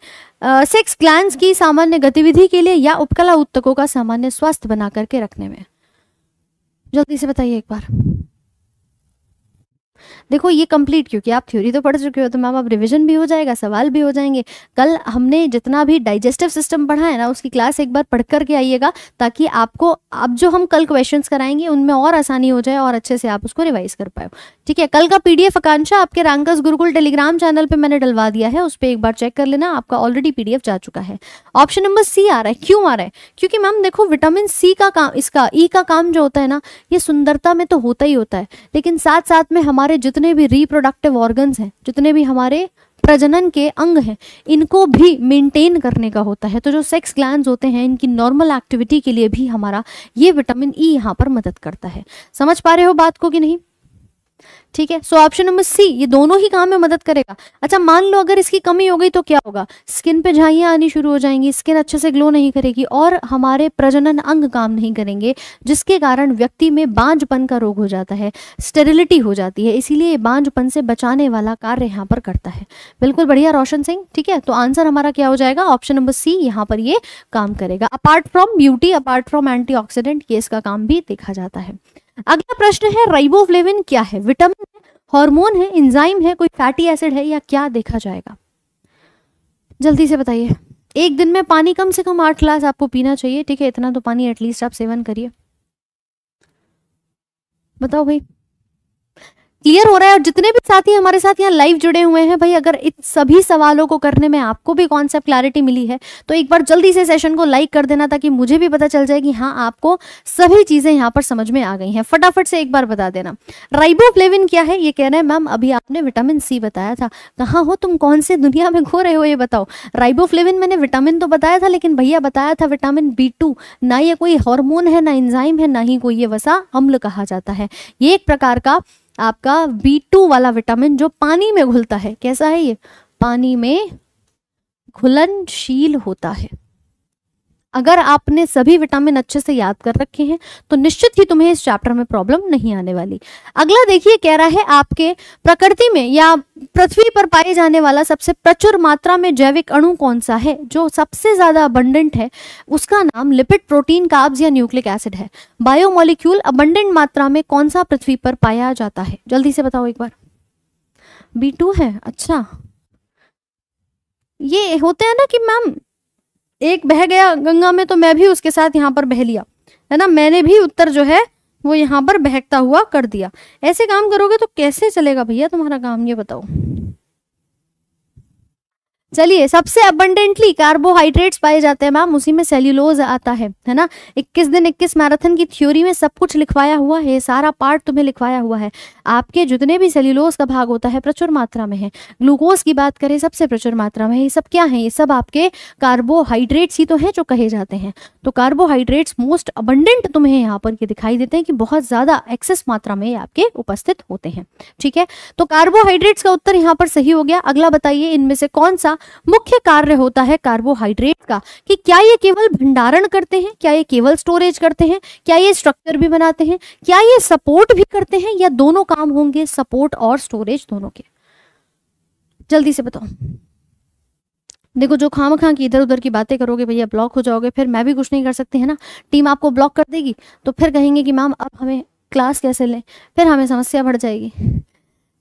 सेक्स ग्लैंड की सामान्य गतिविधि के लिए या उपकला उत्तकों का सामान्य स्वास्थ्य बना करके रखने में जल्दी से बताइए एक बार देखो ये कंप्लीट क्योंकि आप थ्योरी तो पढ़ चुके हो तो मैम अब रिविजन भी हो जाएगा सवाल भी हो जाएंगे कल हमने जितना भी डाइजेस्टिव सिस्टम पढ़ा है ना उसकी क्लास एक बार पढ़ करके आइएगा ताकि आपको अब जो हम कल क्वेश्चन कराएंगे उनमें और आसानी हो जाए और अच्छे से आप उसको रिवाइज कर पाए ठीक है कल का पीडीएफ आकांक्षा आपके रामकस गुरुकुल टेलीग्राम चैनल पर मैंने डलवा दिया है उस पर एक बार चेक कर लेना आपका ऑलरेडी पीडीएफ जा चुका है ऑप्शन नंबर सी आ रहा है क्यों आ रहा है क्योंकि मैम देखो विटामिन सी का काम इसका ई e का काम जो होता है ना ये सुंदरता में तो होता ही होता है लेकिन साथ साथ में हमारे हमारे जितने भी रिप्रोडक्टिव ऑर्गन्स हैं जितने भी हमारे प्रजनन के अंग हैं इनको भी मेंटेन करने का होता है तो जो सेक्स ग्लैंड होते हैं इनकी नॉर्मल एक्टिविटी के लिए भी हमारा ये विटामिन ई e यहाँ पर मदद करता है समझ पा रहे हो बात को कि नहीं ठीक है सो ऑप्शन नंबर सी ये दोनों ही काम में मदद करेगा अच्छा मान लो अगर इसकी कमी हो गई तो क्या होगा स्किन पे झाइयाँ आनी शुरू हो जाएंगी स्किन अच्छे से ग्लो नहीं करेगी और हमारे प्रजनन अंग काम नहीं करेंगे जिसके कारण व्यक्ति में बांझपन का रोग हो जाता है स्टेरिलिटी हो जाती है इसीलिए बांझपन से बचाने वाला कार्य यहाँ पर करता है बिल्कुल बढ़िया रोशन सिंह ठीक है तो आंसर हमारा क्या हो जाएगा ऑप्शन नंबर सी यहाँ पर ये काम करेगा apart from beauty apart from anti ये इसका काम भी देखा जाता है अगला प्रश्न है राइबोफ्लेविन क्या है विटामिन है हॉर्मोन है इंजाइम है कोई फैटी एसिड है या क्या देखा जाएगा जल्दी से बताइए एक दिन में पानी कम से कम आठ ग्लास आपको पीना चाहिए ठीक है इतना तो पानी एटलीस्ट आप सेवन करिए बताओ भाई क्लियर हो रहा है और जितने भी साथी हमारे साथ यहाँ लाइव जुड़े हुए हैं भाई अगर इन सभी सवालों को करने में आपको भी कॉन्सेप्ट क्लैरिटी मिली है तो एक बार जल्दी से सेशन को लाइक कर देना ताकि मुझे भी पता चल जाए कि हाँ आपको सभी चीजें यहाँ पर समझ में आ गई हैं फटाफट से एक बार बता देना राइबोफ्लेविन क्या है ये कह रहे हैं मैम अभी आपने विटामिन सी बताया था कहाँ हो तुम कौन से दुनिया में घो रहे हो ये बताओ राइबोफ्लेविन मैंने विटामिन तो बताया था लेकिन भैया बताया था विटामिन बी टू ना ये कोई हॉर्मोन है ना इंजाइम है ना ही कोई ये वसा अम्ल कहा जाता है ये एक प्रकार का आपका बी टू वाला विटामिन जो पानी में घुलता है कैसा है ये पानी में घुलनशील होता है अगर आपने सभी विटामिन अच्छे से याद कर रखे हैं तो निश्चित ही तुम्हें इस चैप्टर में प्रॉब्लम नहीं आने वाली अगला देखिए कह रहा है आपके प्रकृति में या पृथ्वी पर पाए जाने वाला सबसे प्रचुर मात्रा में जैविक अणु कौन सा है जो सबसे ज्यादा अबंडेंट है उसका नाम लिपिड प्रोटीन काब्स या न्यूक्लिक एसिड है बायोमोलिक्यूल अबंडेंट मात्रा में कौन सा पृथ्वी पर पाया जाता है जल्दी से बताओ एक बार बी टू है अच्छा ये होते हैं ना कि मैम एक बह गया गंगा में तो मैं भी उसके साथ यहाँ पर बह लिया है ना मैंने भी उत्तर जो है वो यहाँ पर बहकता हुआ कर दिया ऐसे काम करोगे तो कैसे चलेगा भैया तुम्हारा काम ये बताओ चलिए सबसे अबंडेंटली कार्बोहाइड्रेट्स पाए जाते हैं मैम उसी में सेल्यूलोज आता है है ना 21 दिन 21 मैराथन की थ्योरी में सब कुछ लिखवाया हुआ है सारा पार्ट तुम्हें लिखवाया हुआ है आपके जितने भी सेल्यूलोज का भाग होता है प्रचुर मात्रा में है ग्लूकोज की बात करें सबसे प्रचुर मात्रा में ये सब क्या है ये सब आपके कार्बोहाइड्रेट्स ही तो हैं जो कहे जाते हैं तो कार्बोहाइड्रेट्स मोस्ट अबंडेंट तुम्हें यहाँ पर दिखाई देते हैं कि बहुत ज़्यादा एक्सेस मात्रा में आपके उपस्थित होते हैं ठीक है तो कार्बोहाइड्रेट्स का उत्तर यहाँ पर सही हो गया अगला बताइए इनमें से कौन सा का मुख्य कार्य होता है कार्बोहाइड्रेट का कि क्या ये केवल भंडारण करते हैं क्या ये केवल स्टोरेज करते हैं क्या ये स्ट्रक्चर भी बनाते हैं क्या ये सपोर्ट भी करते हैं या दोनों काम होंगे सपोर्ट और स्टोरेज दोनों के जल्दी से बताओ देखो जो खाम खां की इधर उधर की बातें करोगे भैया ब्लॉक हो जाओगे फिर मैं भी कुछ नहीं कर सकती है ना टीम आपको ब्लॉक कर देगी तो फिर कहेंगे कि मैम अब हमें क्लास कैसे लें फिर हमें समस्या बढ़ जाएगी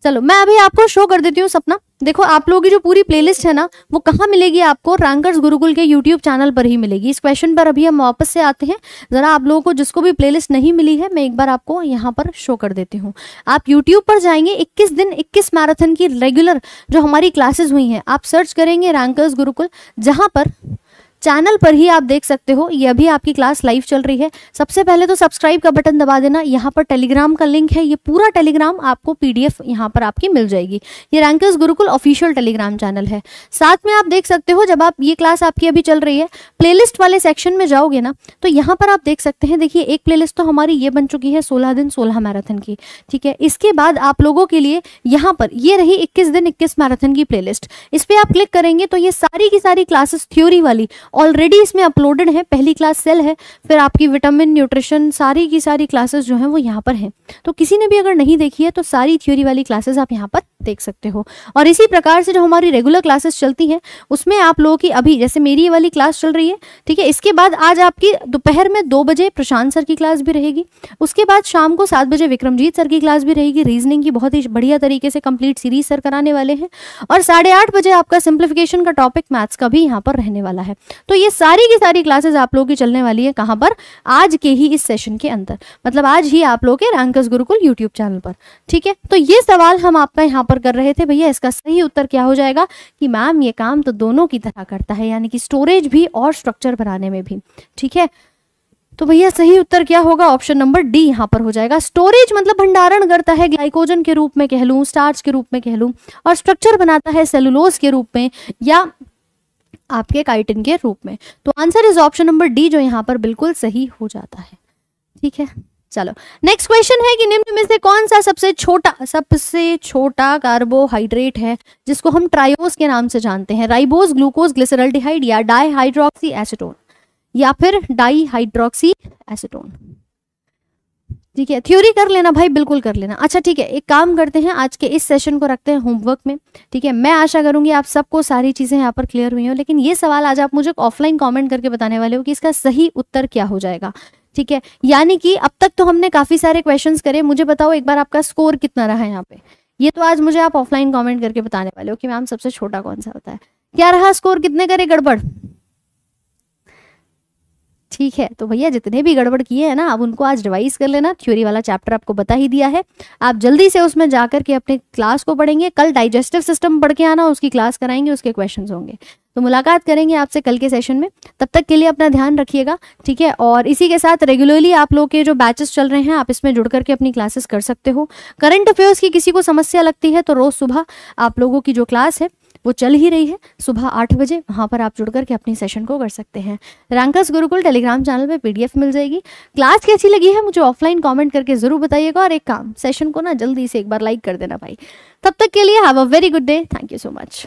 चलो मैं अभी आपको शो कर देती हूँ सपना देखो आप लोगों की जो पूरी प्लेलिस्ट है ना वो कहाँ मिलेगी आपको रैंकर्स गुरुकुल के यूट्यूब चैनल पर ही मिलेगी इस क्वेश्चन पर अभी हम वापस से आते हैं ज़रा आप लोगों को जिसको भी प्लेलिस्ट नहीं मिली है मैं एक बार आपको यहाँ पर शो कर देती हूँ आप यूट्यूब पर जाएंगे 21 दिन 21 मैराथन की रेगुलर जो हमारी क्लासेज हुई हैं आप सर्च करेंगे रैंकर्स गुरुकुल जहाँ पर चैनल पर ही आप देख सकते हो ये भी आपकी क्लास लाइव चल रही है सबसे पहले तो सब्सक्राइब का बटन दबा देना यहाँ पर टेलीग्राम का लिंक है ये पूरा टेलीग्राम आपको पीडीएफ यहाँ पर आपकी मिल जाएगी ये rankers Gurukul official Telegram channel है साथ में आप देख सकते हो जब आप ये क्लास आपकी अभी चल रही है प्ले वाले सेक्शन में जाओगे ना तो यहाँ पर आप देख सकते हैं देखिए एक प्ले तो हमारी ये बन चुकी है सोलह दिन सोलह मैराथन की ठीक है इसके बाद आप लोगों के लिए यहाँ पर ये रही इक्कीस दिन इक्कीस मैराथन की प्ले इस पर आप क्लिक करेंगे तो ये सारी की सारी क्लासेस थ्योरी वाली ऑलरेडी इसमें अपलोडेड है पहली क्लास सेल है फिर आपकी विटामिन न्यूट्रिशन सारी की सारी क्लासेस जो हैं वो यहाँ पर हैं तो किसी ने भी अगर नहीं देखी है तो सारी थ्योरी वाली क्लासेस आप यहाँ पर देख सकते हो और इसी प्रकार से जो हमारी रेगुलर क्लासेस चलती हैं उसमें आप लोगों की अभी जैसे मेरी ये वाली क्लास चल रही है ठीक है इसके बाद आज आपकी दोपहर में दो बजे प्रशांत सर की क्लास भी रहेगी उसके बाद शाम को सात बजे विक्रमजीत सर की क्लास भी रहेगी रीजनिंग की बहुत ही बढ़िया तरीके से कंप्लीट सीरीज सर कराने वाले हैं और साढ़े आठ बजे आपका सिंप्लीफिकेशन का टॉपिक मैथ्स का भी यहाँ पर रहने वाला है तो ये सारी की सारी क्लासेस आप लोगों की चलने वाली है कहाँ पर आज के ही इस सेशन के अंदर मतलब आज ही आप लोग के रंकस गुरुकुल यूट्यूब चैनल पर ठीक है तो ये सवाल हम आपका यहाँ पर कर रहे थे भैया इसका सही उत्तर क्या हो जाएगा कि मैम ये काम तो दोनों की तरह करता है यानी कि स्टोरेज भी और स्ट्रक्चर बनाने में भी ठीक है तो भैया सही उत्तर क्या होगा ऑप्शन नंबर डी यहाँ पर हो जाएगा स्टोरेज मतलब भंडारण करता है ग्लाइकोजन के रूप में कह लूँ स्टार्च के रूप में कह लूँ और स्ट्रक्चर बनाता है सेलुलोज के रूप में या आपके काइटिन के रूप में तो answer is option number D जो यहाँ पर बिल्कुल सही हो जाता है ठीक है चलो नेक्स्ट क्वेश्चन है कि निम्न में से कौन सा सबसे छोटा सबसे छोटा कार्बोहाइड्रेट है जिसको हम ट्रायोस के नाम से जानते हैं राइबोस ग्लूकोज ग्लिसरल्डिहाइड या डाईहाइड्रोक्सी एसिटोन या फिर डाईहाइड्रोक्सी एसिटोन ठीक है थ्योरी कर लेना भाई बिल्कुल कर लेना अच्छा ठीक है एक काम करते हैं आज के इस सेशन को रखते हैं होमवर्क में ठीक है मैं आशा करूंगी आप सबको सारी चीज़ें यहाँ पर क्लियर हुई हो लेकिन ये सवाल आज आप मुझे ऑफलाइन कमेंट करके बताने वाले हो कि इसका सही उत्तर क्या हो जाएगा ठीक है यानी कि अब तक तो हमने काफ़ी सारे क्वेश्चन करे मुझे बताओ एक बार आपका स्कोर कितना रहा है यहाँ पे ये तो आज मुझे आप ऑफलाइन कॉमेंट करके बताने वाले हो कि मैम सबसे छोटा कौन सा होता है क्या रहा स्कोर कितने करे गड़बड़ ठीक है तो भैया जितने भी गड़बड़ किए हैं ना आप उनको आज रिवाइज कर लेना थ्योरी वाला चैप्टर आपको बता ही दिया है आप जल्दी से उसमें जाकर के अपने क्लास को पढ़ेंगे कल डाइजेस्टिव सिस्टम पढ़ के आना उसकी क्लास कराएंगे उसके क्वेश्चन होंगे तो मुलाकात करेंगे आपसे कल के सेशन में तब तक के लिए अपना ध्यान रखिएगा ठीक है और इसी के साथ रेगुलरली आप लोग के जो बैचेस चल रहे हैं आप इसमें जुड़ करके अपनी क्लासेस कर सकते हो करंट अफेयर्स की किसी को समस्या लगती है तो रोज़ सुबह आप लोगों की जो क्लास है वो चल ही रही है सुबह आठ बजे वहाँ पर आप जुड़ करके अपने सेशन को कर सकते हैं रैंकस गुरुकुल टेलीग्राम चैनल पर पी मिल जाएगी क्लास कैसी लगी है मुझे ऑफलाइन कॉमेंट करके ज़रूर बताइएगा और एक काम सेशन को ना जल्दी से एक बार लाइक कर देना भाई तब तक के लिए have a very good day thank you so much